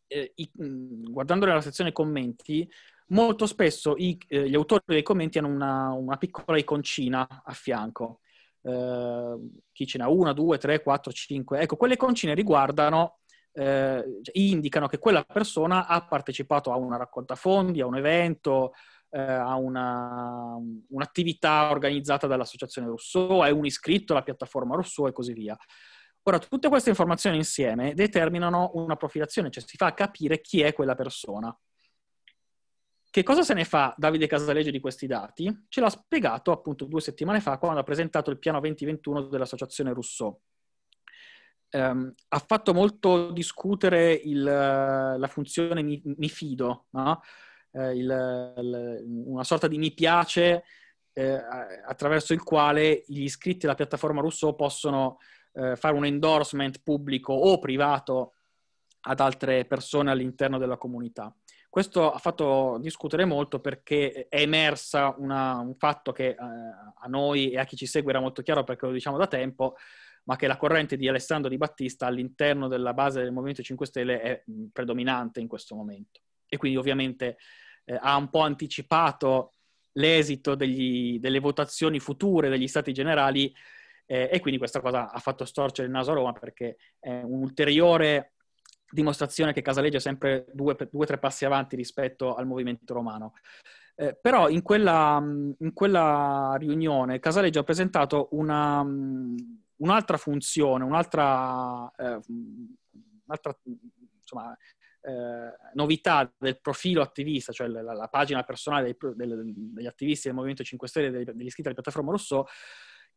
eh, i, mm, guardando nella sezione commenti, molto spesso i, eh, gli autori dei commenti hanno una, una piccola iconcina a fianco. Uh, chi ce n'ha una, due, tre, quattro, cinque. Ecco, quelle concine riguardano, uh, indicano che quella persona ha partecipato a una raccolta fondi, a un evento, uh, a una, un'attività organizzata dall'associazione Rousseau, è un iscritto alla piattaforma Rousseau e così via. Ora, tutte queste informazioni insieme determinano una profilazione, cioè si fa capire chi è quella persona. Che cosa se ne fa Davide Casaleggio di questi dati? Ce l'ha spiegato appunto due settimane fa quando ha presentato il piano 2021 dell'associazione Rousseau. Um, ha fatto molto discutere il, la funzione mi, mi fido, no? eh, il, il, una sorta di mi piace eh, attraverso il quale gli iscritti alla piattaforma Rousseau possono eh, fare un endorsement pubblico o privato ad altre persone all'interno della comunità. Questo ha fatto discutere molto perché è emersa una, un fatto che eh, a noi e a chi ci segue era molto chiaro perché lo diciamo da tempo, ma che la corrente di Alessandro Di Battista all'interno della base del Movimento 5 Stelle è mm, predominante in questo momento. E quindi ovviamente eh, ha un po' anticipato l'esito degli, delle votazioni future degli stati generali eh, e quindi questa cosa ha fatto storcere il naso a Roma perché è un'ulteriore dimostrazione che Casaleggio è sempre due o tre passi avanti rispetto al movimento romano. Eh, però in quella, in quella, riunione Casaleggio ha presentato una, un'altra funzione, un'altra, eh, un'altra insomma, eh, novità del profilo attivista, cioè la, la pagina personale dei, del, degli attivisti del Movimento 5 Stelle e degli iscritti alla piattaforma Rousseau,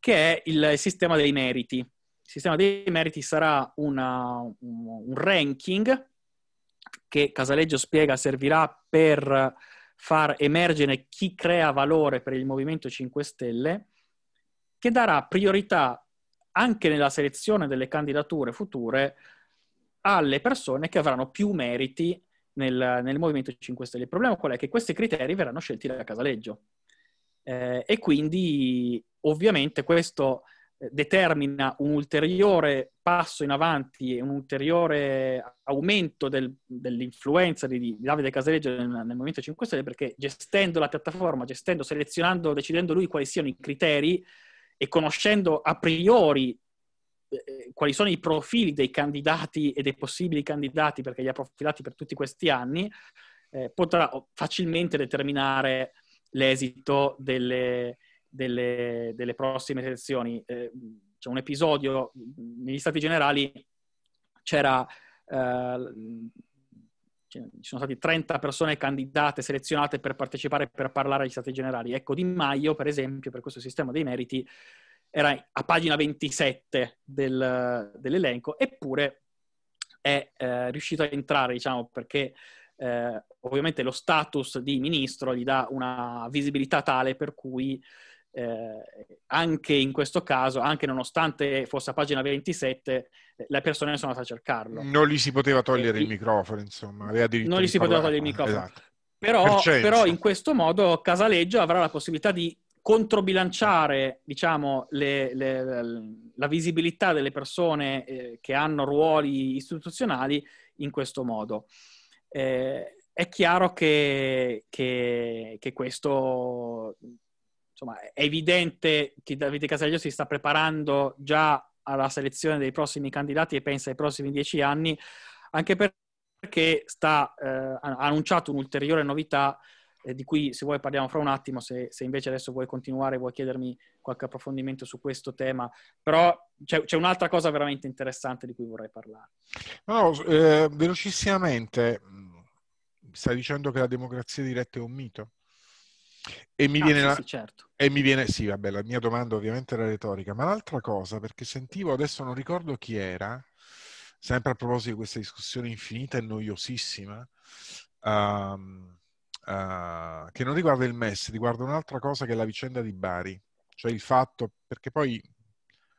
che è il sistema dei meriti. Il sistema dei meriti sarà una, un ranking che Casaleggio spiega servirà per far emergere chi crea valore per il Movimento 5 Stelle, che darà priorità anche nella selezione delle candidature future alle persone che avranno più meriti nel, nel Movimento 5 Stelle. Il problema qual è? Che questi criteri verranno scelti da Casaleggio. Eh, e quindi ovviamente questo eh, determina un ulteriore passo in avanti e un ulteriore aumento del, dell'influenza di, di, Davide Casaleggio nel, nel, Movimento 5 Stelle perché gestendo la piattaforma, gestendo, selezionando, decidendo lui quali siano i criteri e conoscendo a priori eh, eh, quali sono i profili dei candidati e dei possibili candidati perché li ha profilati per tutti questi anni, eh, potrà facilmente determinare l'esito delle, delle, delle prossime elezioni. Eh, c'è un episodio mm, negli Stati Generali c'era eh, ci sono state 30 persone candidate, selezionate per partecipare, per parlare agli stati generali. Ecco, Di Maio, per esempio, per questo sistema dei meriti, era a pagina 27 del, dell'elenco, eppure è eh, riuscito a entrare, diciamo, perché eh, ovviamente lo status di ministro gli dà una visibilità tale per cui eh, anche in questo caso, anche nonostante fosse a pagina 27, eh, le persone sono andate a cercarlo. Non gli si poteva togliere e, il microfono, insomma. non gli si poteva togliere il microfono. Esatto. Però, però, in questo modo Casaleggio avrà la possibilità di controbilanciare diciamo, le, le, la visibilità delle persone eh, che hanno ruoli istituzionali in questo modo. Eh, è chiaro che, che, che questo insomma, è evidente che Davide Casaglio si sta preparando già alla selezione dei prossimi candidati e pensa ai prossimi dieci anni, anche perché sta, eh, ha annunciato un'ulteriore novità eh, di cui se vuoi parliamo fra un attimo, se, se, invece adesso vuoi continuare, vuoi chiedermi qualche approfondimento su questo tema, però c'è, c'è un'altra cosa veramente interessante di cui vorrei parlare. No, eh, velocissimamente, mm, stai dicendo che la democrazia diretta è un mito? E mi, no, viene sì, la... Sì, certo. e mi viene, sì, vabbè, la mia domanda ovviamente era retorica, ma l'altra cosa, perché sentivo, adesso non ricordo chi era, sempre a proposito di questa discussione infinita e noiosissima, um, uh, che non riguarda il MES, riguarda un'altra cosa che è la vicenda di Bari, cioè il fatto, perché poi,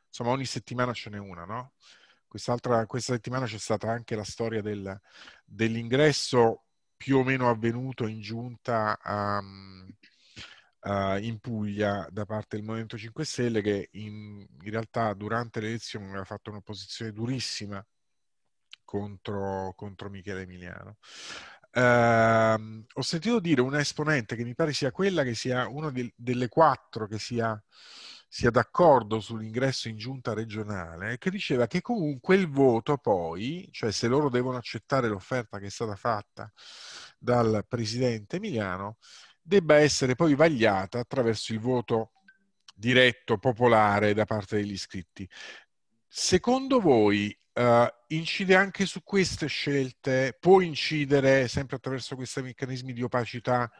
insomma, ogni settimana ce n'è una, no? Quest'altra, questa settimana c'è stata anche la storia del, dell'ingresso più o meno avvenuto in giunta um, uh, in Puglia da parte del Movimento 5 Stelle che in, in realtà durante le elezioni aveva fatto un'opposizione durissima contro, contro Michele Emiliano. Uh, ho sentito dire una esponente che mi pare sia quella che sia una de- delle quattro che sia, sia, d'accordo sull'ingresso in giunta regionale, che diceva che comunque il voto poi, cioè se loro devono accettare l'offerta che è stata fatta dal presidente Emiliano, debba essere poi vagliata attraverso il voto diretto, popolare da parte degli iscritti. Secondo voi uh, incide anche su queste scelte? Può incidere sempre attraverso questi meccanismi di opacità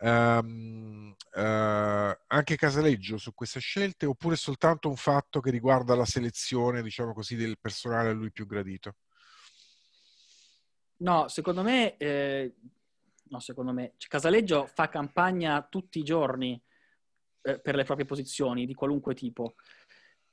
um, uh, anche Casaleggio su queste scelte oppure è soltanto un fatto che riguarda la selezione, diciamo così, del personale a lui più gradito? No, secondo me eh, no, secondo me. Cioè, Casaleggio fa campagna tutti i giorni eh, per le proprie posizioni di qualunque tipo.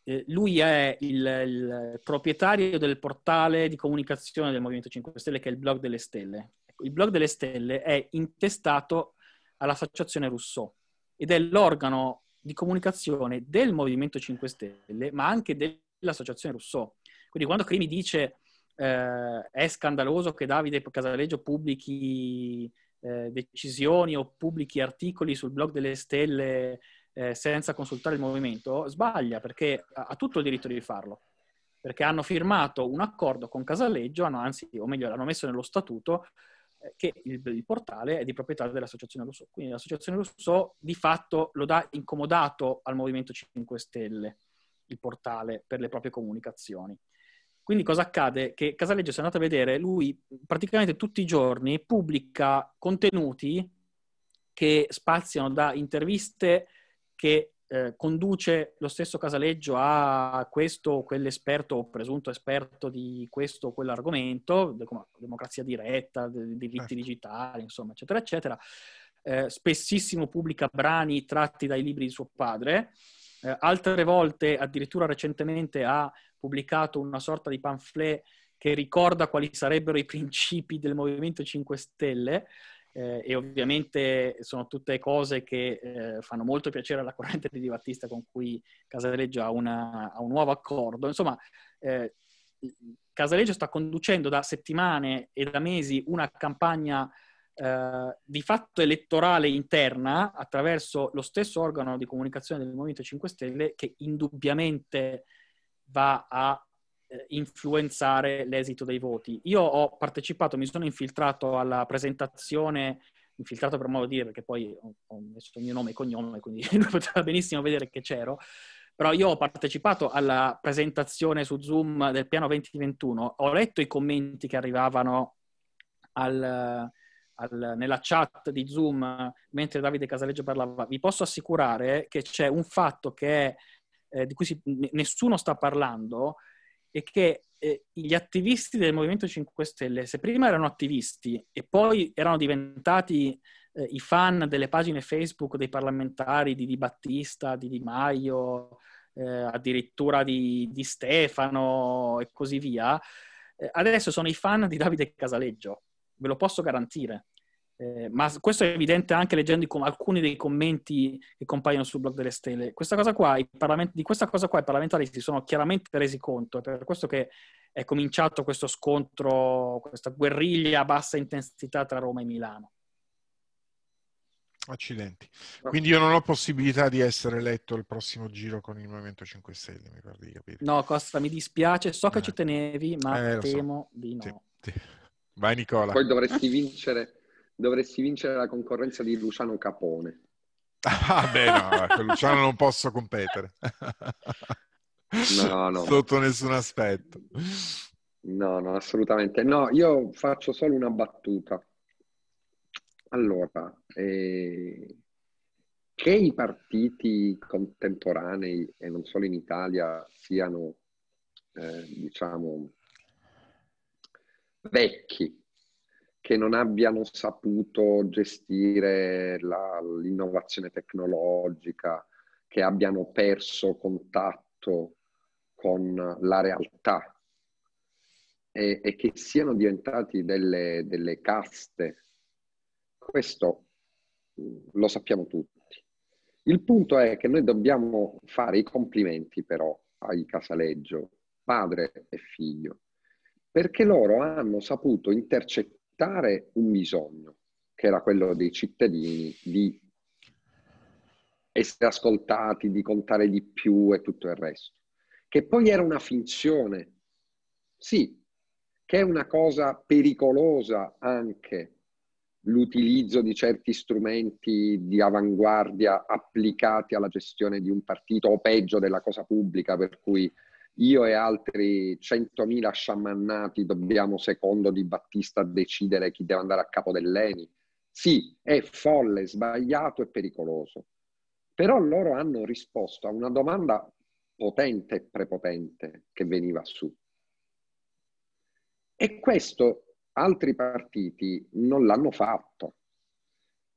Eh, lui è il, il, proprietario del portale di comunicazione del Movimento 5 Stelle, che è il Blog delle Stelle. Ecco, il Blog delle Stelle è intestato all'Associazione Rousseau ed è l'organo di comunicazione del Movimento 5 Stelle, ma anche dell'Associazione Rousseau. Quindi quando Crimi dice eh, è scandaloso che Davide Casaleggio pubblichi eh, decisioni o pubblichi articoli sul blog delle stelle eh, senza consultare il movimento, sbaglia perché ha tutto il diritto di farlo. Perché hanno firmato un accordo con Casaleggio, hanno, anzi, o meglio, l'hanno messo nello statuto eh, che il, il, portale è di proprietà dell'Associazione Rousseau. Quindi l'Associazione Rousseau di fatto lo dà incomodato al Movimento 5 Stelle, il portale, per le proprie comunicazioni. Quindi cosa accade? Che Casaleggio, se andate a vedere, lui praticamente tutti i giorni pubblica contenuti che spaziano da interviste che eh, conduce lo stesso Casaleggio a questo o quell'esperto o presunto esperto di questo o quell'argomento, democrazia diretta, diritti certo. digitali, insomma, eccetera, eccetera. Eh, spessissimo pubblica brani tratti dai libri di suo padre, eh, altre volte addirittura recentemente ha pubblicato una sorta di pamphlet che ricorda quali sarebbero i principi del Movimento 5 Stelle. Eh, e ovviamente sono tutte cose che eh, fanno molto piacere alla corrente di Di Battista con cui Casaleggio ha, una, ha un nuovo accordo. Insomma, eh, Casaleggio sta conducendo da settimane e da mesi una campagna eh, di fatto elettorale interna attraverso lo stesso organo di comunicazione del Movimento 5 Stelle che indubbiamente va a eh, influenzare l'esito dei voti. Io ho partecipato, mi sono infiltrato alla presentazione, infiltrato per modo di dire, perché poi ho messo il mio nome e cognome, quindi lui poteva benissimo vedere che c'ero, però io ho partecipato alla presentazione su Zoom del piano 2021, ho letto i commenti che arrivavano al, al, nella chat di Zoom mentre Davide Casaleggio parlava. Vi posso assicurare che c'è un fatto che è eh, di cui si, nessuno sta parlando è che eh, gli attivisti del Movimento 5 Stelle, se prima erano attivisti e poi erano diventati eh, i fan delle pagine Facebook dei parlamentari di Di Battista, di Di Maio, eh, addirittura di, di, Stefano e così via, eh, adesso sono i fan di Davide Casaleggio, ve lo posso garantire. Eh, ma questo è evidente anche leggendo com- alcuni dei commenti che compaiono sul blog delle stelle. Questa cosa qua, parlament- di questa cosa qua i parlamentari si sono chiaramente resi conto, è per questo che è cominciato questo scontro, questa guerriglia a bassa intensità tra Roma e Milano. Accidenti. Quindi io non ho possibilità di essere eletto il prossimo giro con il Movimento 5 Stelle, mi pare di capire. No, Costa, mi dispiace, so che eh. ci tenevi, ma eh, temo so. di no. Sì, sì. Vai Nicola. Poi dovresti vincere dovresti vincere la concorrenza di Luciano Capone. Ah, beh, no, con ecco, Luciano non posso competere. no, no. Sotto nessun aspetto. No, no, assolutamente. No, io faccio solo una battuta. Allora, eh, che i partiti contemporanei, e non solo in Italia, siano, eh, diciamo, vecchi, che non abbiano saputo gestire la, l'innovazione tecnologica, che abbiano perso contatto con la realtà e, e che siano diventati delle, delle caste. Questo mm, lo sappiamo tutti. Il punto è che noi dobbiamo fare i complimenti però ai casaleggio, padre e figlio, perché loro hanno saputo intercettare rispettare un bisogno, che era quello dei cittadini di essere ascoltati, di contare di più e tutto il resto, che poi era una finzione, sì, che è una cosa pericolosa anche l'utilizzo di certi strumenti di avanguardia applicati alla gestione di un partito o peggio della cosa pubblica, per cui io e altri 100.000 sciamannati dobbiamo, secondo Di Battista, decidere chi deve andare a capo dell'ENI. Sì, è folle, sbagliato e pericoloso. Però loro hanno risposto a una domanda potente e prepotente che veniva su. E questo altri partiti non l'hanno fatto,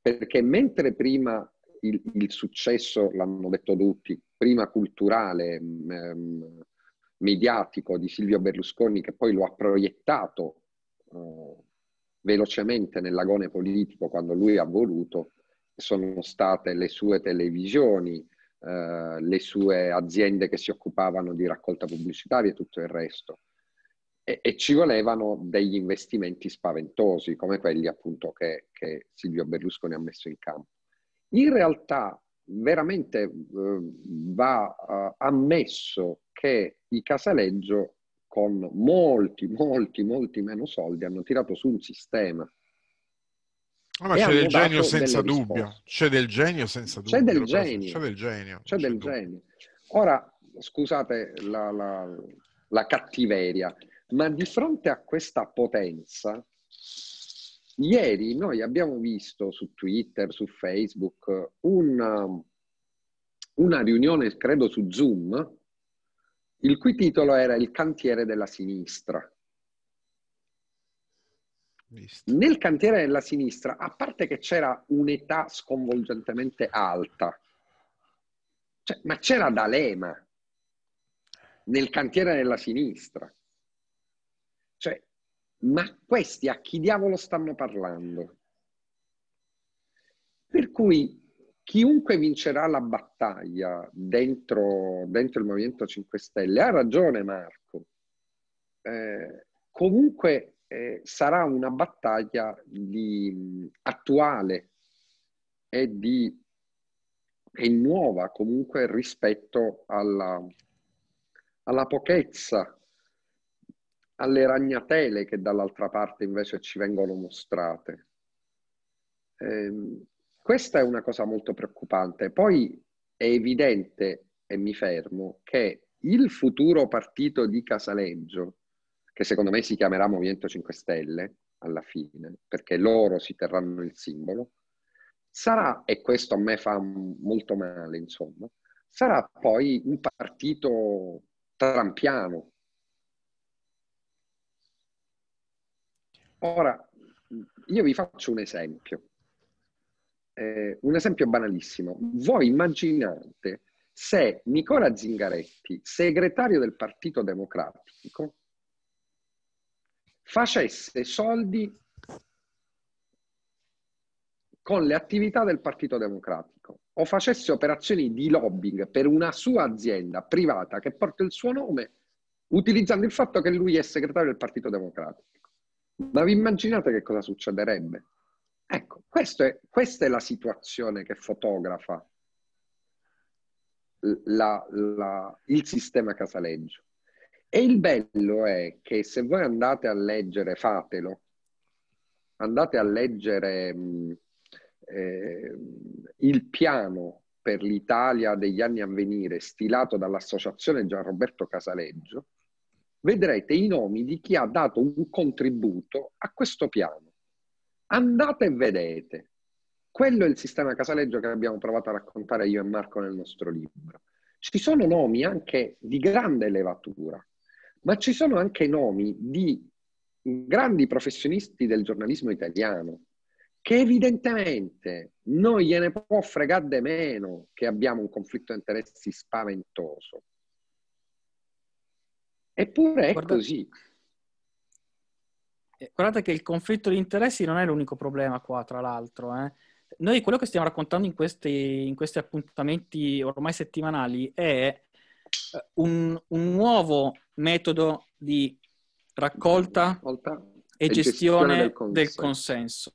perché mentre prima il, il successo, l'hanno detto tutti, prima culturale, ehm, mediatico di Silvio Berlusconi che poi lo ha proiettato eh, velocemente nell'agone politico quando lui ha voluto, sono state le sue televisioni, eh, le sue aziende che si occupavano di raccolta pubblicitaria e tutto il resto. E, e ci volevano degli investimenti spaventosi come quelli appunto che, che Silvio Berlusconi ha messo in campo. In realtà veramente eh, va eh, ammesso che i Casaleggio con molti, molti, molti meno soldi hanno tirato su un sistema. Ah, ma c'è del genio senza dubbio, c'è del genio senza dubbio. C'è del genio. C'è del genio. C'è del genio. Ora, scusate la, la, la cattiveria, ma di fronte a questa potenza, Ieri noi abbiamo visto su Twitter, su Facebook, una, um, una riunione, credo su Zoom, il cui titolo era Il cantiere della sinistra. Visto. Nel cantiere della sinistra, a parte che c'era un'età sconvolgentemente alta, cioè, ma c'era D'Alema nel cantiere della sinistra ma questi a chi diavolo stanno parlando? Per cui chiunque vincerà la battaglia dentro, dentro il Movimento 5 Stelle, ha ragione Marco, eh, comunque eh, sarà una battaglia di, attuale e, di, e nuova comunque rispetto alla, alla pochezza alle ragnatele che dall'altra parte invece ci vengono mostrate. Eh, questa è una cosa molto preoccupante. Poi è evidente, e mi fermo, che il futuro partito di Casaleggio, che secondo me si chiamerà Movimento 5 Stelle alla fine, perché loro si terranno il simbolo, sarà, e questo a me fa molto male, insomma, sarà poi un partito trampiano, Ora, io vi faccio un esempio, eh, un esempio banalissimo. Voi immaginate se Nicola Zingaretti, segretario del Partito Democratico, facesse soldi con le attività del Partito Democratico o facesse operazioni di lobbying per una sua azienda privata che porta il suo nome utilizzando il fatto che lui è segretario del Partito Democratico. Ma vi immaginate che cosa succederebbe? Ecco, è, questa è la situazione che fotografa la, la, il sistema casaleggio. E il bello è che se voi andate a leggere, fatelo, andate a leggere mm, eh, il piano per l'Italia degli anni a venire stilato dall'associazione Gian Roberto Casaleggio, vedrete i nomi di chi ha dato un contributo a questo piano. Andate e vedete. Quello è il sistema casaleggio che abbiamo provato a raccontare io e Marco nel nostro libro. Ci sono nomi anche di grande levatura, ma ci sono anche nomi di grandi professionisti del giornalismo italiano che evidentemente non gliene può fregare di meno che abbiamo un conflitto di interessi spaventoso Eppure è guardate, così. Eh, guardate che il conflitto di interessi non è l'unico problema qua, tra l'altro. Eh. Noi quello che stiamo raccontando in questi, in questi appuntamenti ormai settimanali è eh, un, un nuovo metodo di raccolta, raccolta e, gestione, gestione del consenso. Del consenso.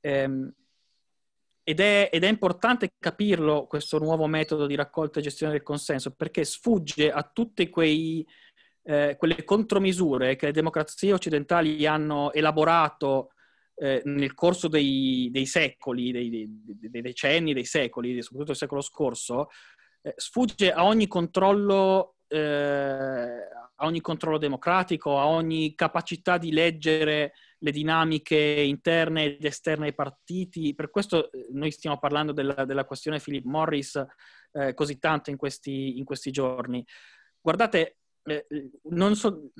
Ehm, ed, è, ed è importante capirlo questo nuovo metodo di raccolta e gestione del consenso perché sfugge a tutti quei eh, quelle contromisure che le democrazie occidentali hanno elaborato eh, nel corso dei, dei secoli, dei, dei, dei, decenni, dei secoli, soprattutto del secolo scorso, eh, sfugge a ogni controllo. Eh, a ogni controllo democratico, a ogni capacità di leggere le dinamiche interne ed esterne ai partiti. Per questo eh, noi stiamo parlando della, della questione Philip Morris eh, così tanto in questi, in questi giorni. Guardate, eh, eh so,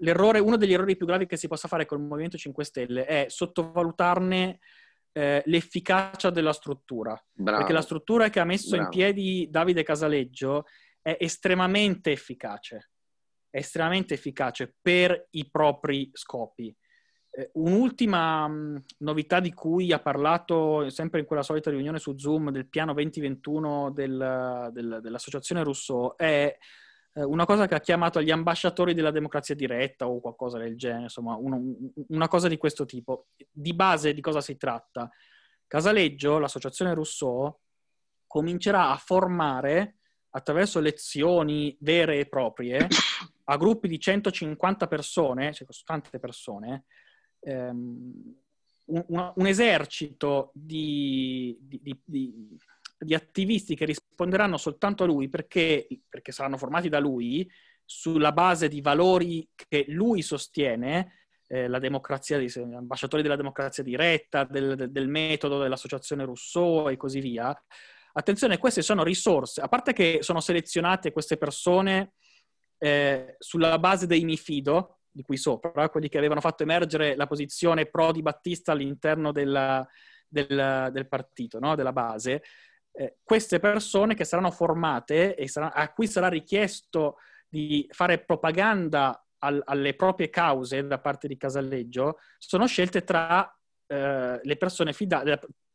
uno degli errori più gravi che si possa fare con il Movimento 5 Stelle è sottovalutarne eh, l'efficacia della struttura. Bravo. Perché la struttura che ha messo Bravo. in piedi Davide Casaleggio è estremamente efficace, è estremamente efficace per i propri scopi. Eh, un'ultima mh, mm, novità di cui ha parlato sempre in quella solita riunione su Zoom del piano 2021 del, del, dell'associazione Rousseau è eh, una cosa che ha chiamato gli ambasciatori della democrazia diretta o qualcosa del genere, insomma, uno, una cosa di questo tipo. Di base di cosa si tratta? Casaleggio, l'associazione Rousseau, comincerà a formare attraverso lezioni vere e proprie a gruppi di 150 persone, cioè tante persone, ehm, un, un, esercito di, di, di, di di attivisti che risponderanno soltanto a lui perché, perché saranno formati da lui sulla base di valori che lui sostiene, eh, la democrazia, ambasciatori della democrazia diretta, del, del metodo dell'associazione Rousseau e così via. Attenzione, queste sono risorse, a parte che sono selezionate queste persone eh, sulla base dei Mifido, di qui sopra, quelli che avevano fatto emergere la posizione pro di Battista all'interno della, del, del, partito, no? della base, eh, queste persone che saranno formate e sarà, a cui sarà richiesto di fare propaganda al, alle proprie cause da parte di Casaleggio, sono scelte tra, eh, le, persone fida-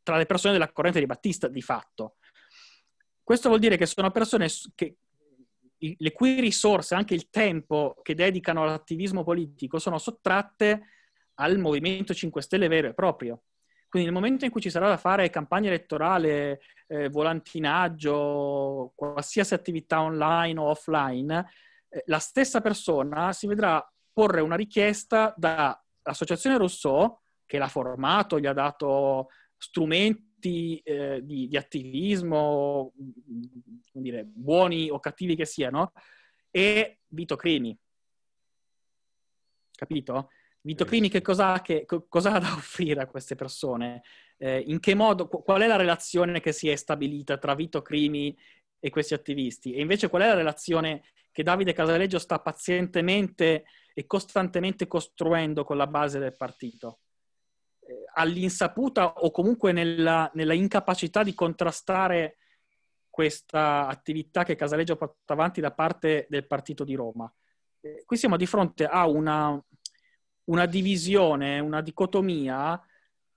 tra le persone della corrente di Battista, di fatto. Questo vuol dire che sono persone che, le cui risorse, anche il tempo che dedicano all'attivismo politico, sono sottratte al Movimento 5 Stelle vero e proprio. Quindi nel momento in cui ci sarà da fare campagna elettorale, eh, volantinaggio, qualsiasi attività online o offline, eh, la stessa persona si vedrà porre una richiesta dall'associazione Rousseau, che l'ha formato, gli ha dato strumenti eh, di, di, attivismo, dire, buoni o cattivi che siano, e Vito Crimi. Capito? Vito eh. Clini che cosa, che, cosa ha, da offrire a queste persone? Eh, in che modo, qual è la relazione che si è stabilita tra Vito Clini e questi attivisti? E invece qual è la relazione che Davide Casaleggio sta pazientemente e costantemente costruendo con la base del partito? Eh, all'insaputa o comunque nella, nella incapacità di contrastare questa attività che Casaleggio porta avanti da parte del partito di Roma. Eh, qui siamo di fronte a una, una divisione, una dicotomia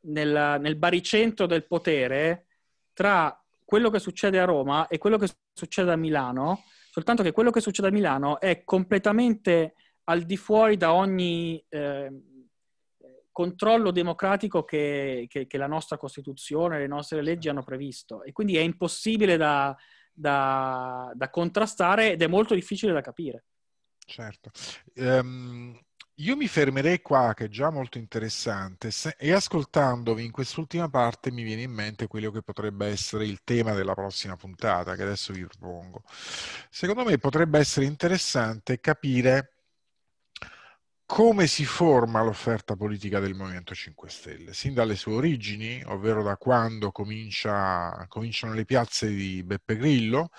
nel, nel baricentro del potere tra quello che succede a Roma e quello che succede a Milano, soltanto che quello che succede a Milano è completamente al di fuori da ogni eh, controllo democratico che, che, che, la nostra Costituzione, le nostre leggi hanno previsto. E quindi è impossibile da, da, da contrastare ed è molto difficile da capire. Certo. Um, io mi fermerei qua, che è già molto interessante, se, e ascoltandovi in quest'ultima parte mi viene in mente quello che potrebbe essere il tema della prossima puntata, che adesso vi propongo. Secondo me potrebbe essere interessante capire come si forma l'offerta politica del Movimento 5 Stelle, sin dalle sue origini, ovvero da quando comincia, cominciano le piazze di Beppe Grillo,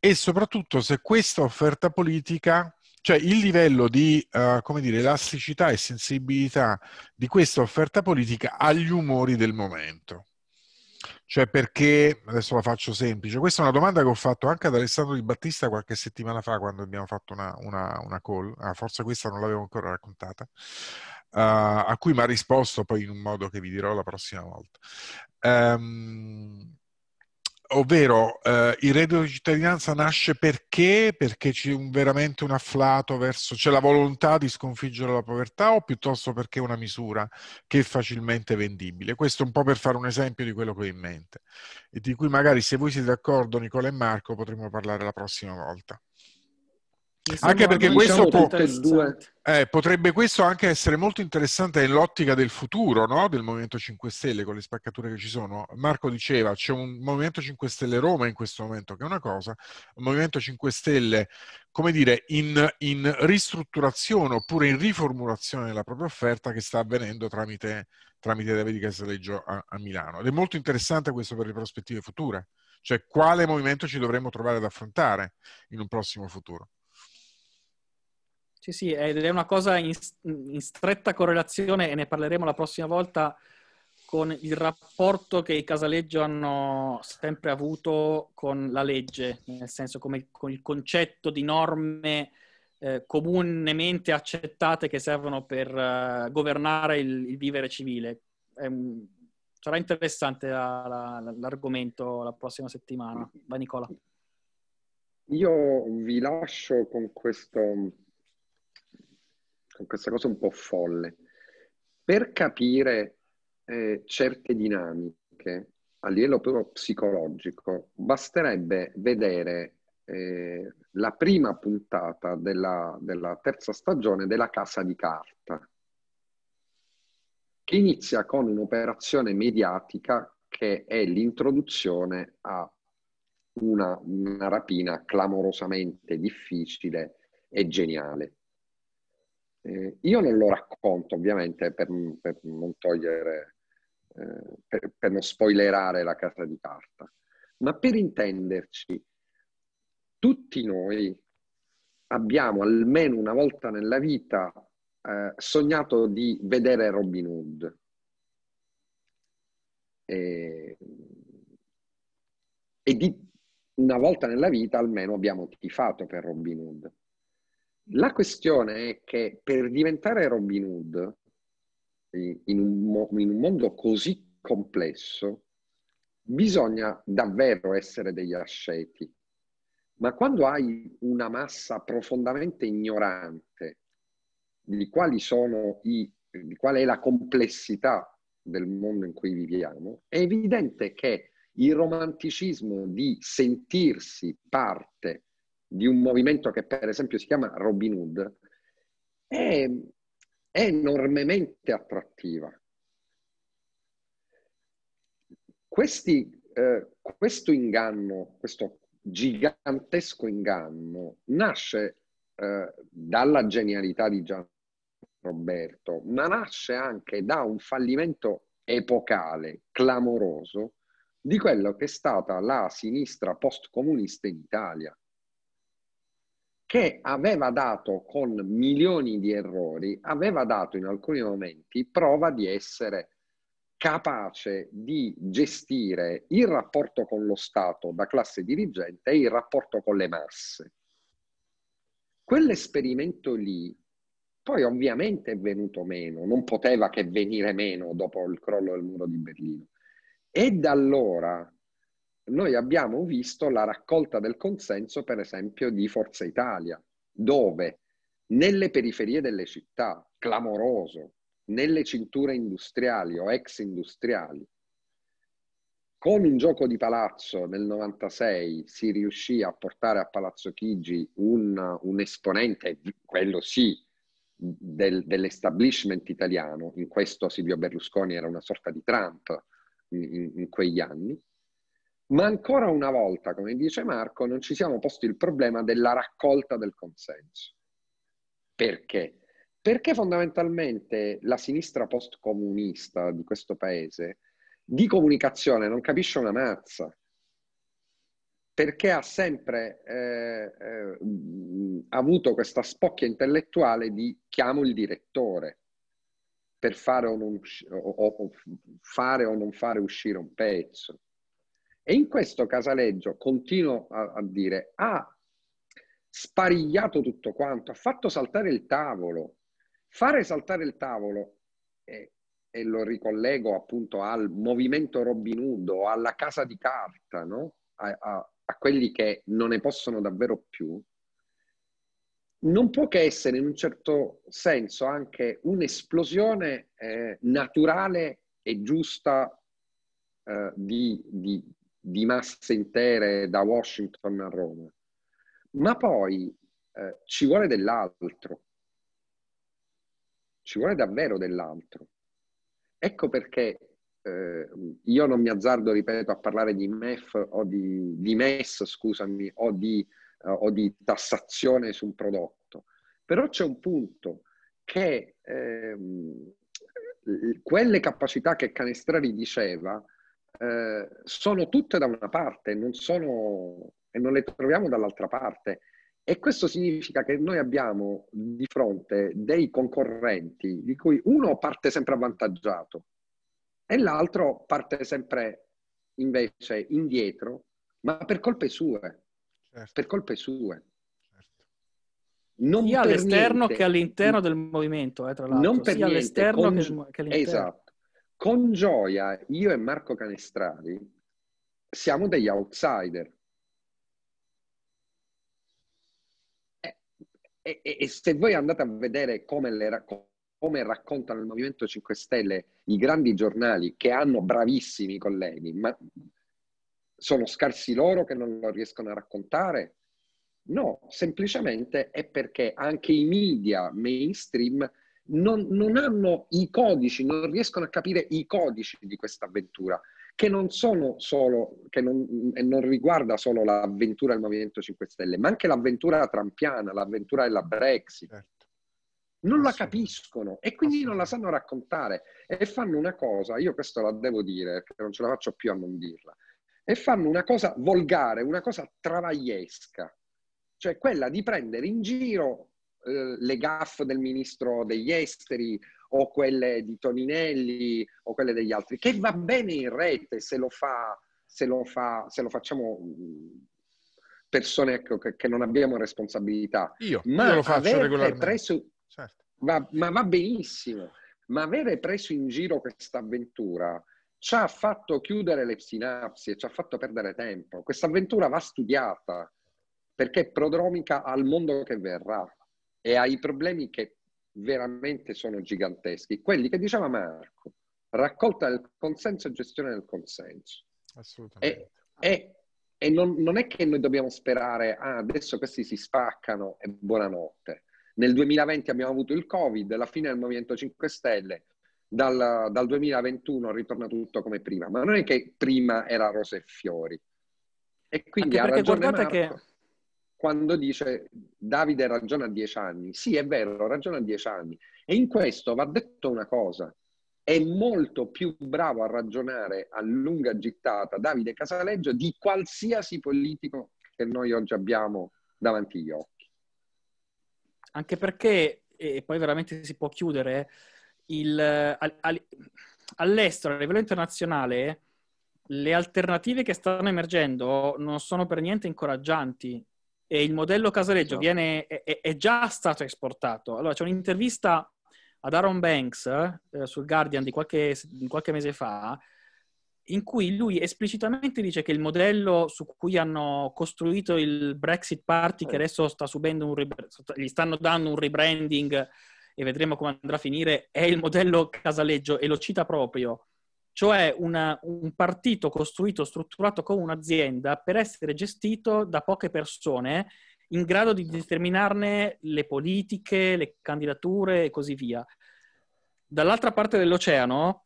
e soprattutto se questa offerta politica cioè il livello di, uh, come dire, elasticità e sensibilità di questa offerta politica agli umori del momento. Cioè perché, adesso la faccio semplice, questa è una domanda che ho fatto anche ad Alessandro Di Battista qualche settimana fa quando abbiamo fatto una, una, una call, ah, forse questa non l'avevo ancora raccontata, uh, a cui mi ha risposto poi in un modo che vi dirò la prossima volta. Um, ovvero eh, il reddito di cittadinanza nasce perché? Perché c'è un, veramente un afflato verso, c'è la volontà di sconfiggere la povertà o piuttosto perché è una misura che è facilmente vendibile? Questo un po' per fare un esempio di quello che ho in mente e di cui magari se voi siete d'accordo Nicola e Marco potremo parlare la prossima volta. Anche perché diciamo questo può, eh, potrebbe questo anche essere molto interessante nell'ottica del futuro no? del Movimento 5 Stelle con le spaccature che ci sono. Marco diceva c'è un Movimento 5 Stelle Roma in questo momento che è una cosa, un Movimento 5 Stelle come dire in, in ristrutturazione oppure in riformulazione della propria offerta che sta avvenendo tramite, tramite Davide Casaleggio a, a Milano. Ed è molto interessante questo per le prospettive future, cioè quale movimento ci dovremmo trovare ad affrontare in un prossimo futuro. Sì, sì, ed è una cosa in, in, stretta correlazione, e ne parleremo la prossima volta, con il rapporto che i Casaleggio hanno sempre avuto con la legge, nel senso come con il concetto di norme eh, comunemente accettate che servono per eh, governare il, il, vivere civile. È, sarà interessante la, la, l'argomento la prossima settimana. Vai Nicola. Io vi lascio con questo questa cosa un po' folle. Per capire eh, certe dinamiche a livello proprio psicologico, basterebbe vedere eh, la prima puntata della, della terza stagione della Casa di Carta, che inizia con un'operazione mediatica che è l'introduzione a una, una, rapina clamorosamente difficile e geniale. Eh, io non lo racconto ovviamente per, per non togliere, eh, per, per, non spoilerare la casa di carta, ma per intenderci, tutti noi abbiamo almeno una volta nella vita eh, sognato di vedere Robin Hood. E, e di una volta nella vita almeno abbiamo tifato per Robin Hood la questione è che per diventare Robin Hood in un, in un mondo così complesso bisogna davvero essere degli asceti. Ma quando hai una massa profondamente ignorante di quali sono i, di qual è la complessità del mondo in cui viviamo, è evidente che il romanticismo di sentirsi parte di un movimento che per esempio si chiama Robin Hood è, è enormemente attrattiva. Questi, eh, questo inganno, questo gigantesco inganno, nasce eh, dalla genialità di Gian Roberto, ma nasce anche da un fallimento epocale, clamoroso, di quello che è stata la sinistra post-comunista in Italia che aveva dato con milioni di errori, aveva dato in alcuni momenti prova di essere capace di gestire il rapporto con lo Stato da classe dirigente e il rapporto con le masse. Quell'esperimento lì poi ovviamente è venuto meno, non poteva che venire meno dopo il crollo del muro di Berlino. E da allora noi abbiamo visto la raccolta del consenso, per esempio, di Forza Italia, dove nelle periferie delle città, clamoroso, nelle cinture industriali o ex industriali, con un gioco di palazzo nel 96 si riuscì a portare a Palazzo Chigi un, un esponente, quello sì, del, dell'establishment italiano, in questo Silvio Berlusconi era una sorta di Trump in, in quegli anni, ma ancora una volta, come dice Marco, non ci siamo posti il problema della raccolta del consenso. Perché? Perché fondamentalmente la sinistra postcomunista di questo paese di comunicazione non capisce una mazza perché ha sempre eh, eh, avuto questa spocchia intellettuale di chiamo il direttore per fare o, non, o, o fare o non fare uscire un pezzo. E in questo Casaleggio, continuo a, a dire, ha sparigliato tutto quanto, ha fatto saltare il tavolo. Fare saltare il tavolo, e, e lo ricollego appunto al movimento Robin Hood o alla casa di carta, no? a, a, a quelli che non ne possono davvero più, non può che essere in un certo senso anche un'esplosione eh, naturale e giusta eh, di, di, di masse intere da Washington a Roma, ma poi eh, ci vuole dell'altro, ci vuole davvero dell'altro. Ecco perché eh, io non mi azzardo, ripeto, a parlare di MEF o di, di MES, scusami, o di, eh, o di tassazione su un prodotto, però c'è un punto che ehm, quelle capacità che Canestrari diceva, eh, sono tutte da una parte non sono, e non le troviamo dall'altra parte. E questo significa che noi abbiamo di fronte dei concorrenti di cui uno parte sempre avvantaggiato e l'altro parte sempre invece indietro, ma per colpe sue. Certo. Per colpe sue. Certo. sia all'esterno niente, che all'interno del movimento, eh, tra l'altro. Non per sia niente, all'esterno con... che, all'interno. Esatto con gioia io e Marco Canestrali siamo degli outsider. E, eh, e, eh, eh, e se voi andate a vedere come, le, come raccontano il Movimento 5 Stelle i grandi giornali che hanno bravissimi colleghi, ma sono scarsi loro che non lo riescono a raccontare? No, semplicemente è perché anche i media mainstream non, non hanno i codici, non riescono a capire i codici di questa avventura che non sono solo, che non, non, riguarda solo l'avventura del Movimento 5 Stelle, ma anche l'avventura trampiana, l'avventura della Brexit. Certo. Non la capiscono e quindi non la sanno raccontare e fanno una cosa, io questo la devo dire perché non ce la faccio più a non dirla, e fanno una cosa volgare, una cosa travagliesca, cioè quella di prendere in giro eh, le gaffe del ministro degli esteri o quelle di Toninelli o quelle degli altri, che va bene in rete se lo, fa, se lo, fa, se lo facciamo persone ecco, che, che, non abbiamo responsabilità. Io, ma io lo faccio regolarmente. Preso, certo. va, ma va benissimo. Ma avere preso in giro questa avventura ci ha fatto chiudere le sinapsi e ci ha fatto perdere tempo. Questa avventura va studiata perché è prodromica al mondo che verrà e ai problemi che veramente sono giganteschi, quelli che diceva Marco, raccolta del consenso e gestione del consenso. Assolutamente. E, e, e non, non, è che noi dobbiamo sperare, ah, adesso questi si spaccano e buonanotte. Nel 2020 abbiamo avuto il Covid, la fine del Movimento 5 Stelle, dal, dal 2021 ritorna tutto come prima, ma non è che prima era rose e fiori. E quindi Anche ha ragione Marco. Che quando dice Davide ragiona a dieci anni. Sì, è vero, ragiona a dieci anni. E in questo va detto una cosa, è molto più bravo a ragionare a lunga gittata Davide Casaleggio di qualsiasi politico che noi oggi abbiamo davanti agli occhi. Anche perché, e poi veramente si può chiudere, il, al, al, all'estero, a livello internazionale, le alternative che stanno emergendo non sono per niente incoraggianti eh, il modello Casaleggio esatto. viene, è, è, già stato esportato. Allora, c'è un'intervista ad Aaron Banks eh, sul Guardian di qualche, qualche, mese fa, in cui lui esplicitamente dice che il modello su cui hanno costruito il Brexit Party, che eh. adesso sta rib- gli stanno dando un rebranding e vedremo come andrà a finire, è il modello Casaleggio e lo cita proprio cioè una, un partito costruito, strutturato come un'azienda per essere gestito da poche persone in grado di determinarne le politiche, le candidature e così via. Dall'altra parte dell'oceano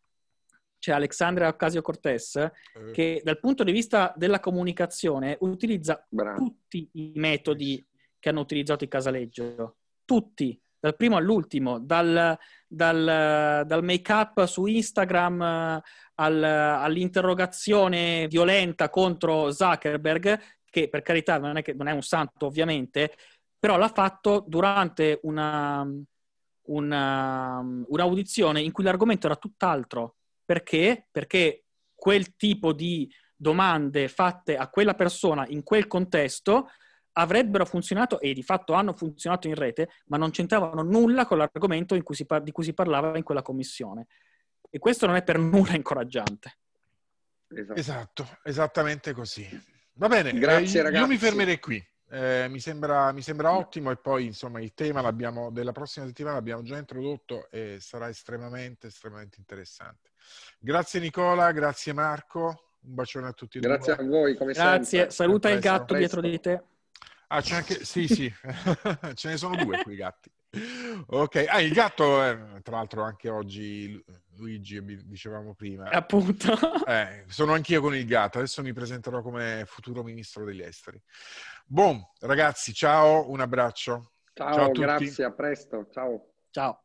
c'è Alexandria Ocasio Cortez eh. che dal punto di vista della comunicazione utilizza Bravo. tutti i metodi che hanno utilizzato i Casaleggio, tutti, dal primo all'ultimo, dal, dal, dal make-up su Instagram eh, al, all'interrogazione violenta contro Zuckerberg, che per carità non è, che, non è un santo ovviamente, però l'ha fatto durante una, una, eh, un'audizione in cui l'argomento era tutt'altro. Perché? Perché quel tipo di domande fatte a quella persona in quel contesto avrebbero funzionato e di fatto hanno funzionato in rete, ma non c'entravano nulla con l'argomento cui par- di cui si parlava in quella commissione. E questo non è per nulla incoraggiante. Esatto, esatto esattamente così. Va bene, eh, Grazie, eh, ragazzi. io mi fermerei qui. Eh, mi, sembra, mi, sembra, ottimo e poi insomma il tema della prossima settimana l'abbiamo già introdotto e sarà estremamente, estremamente interessante. Grazie Nicola, grazie Marco, un bacione a tutti. Grazie due. a voi, come Grazie, sempre. saluta il gatto dietro di te. Ah, c'è anche... Sì, sì, ce ne sono due quei gatti. Ok, ah, il gatto, eh, tra l'altro anche oggi Luigi, dicevamo prima. Appunto. Eh, sono anch'io con il gatto, adesso mi presenterò come futuro ministro degli esteri. Buon, ragazzi, ciao, un abbraccio. Ciao, ciao grazie, a presto, ciao. Ciao.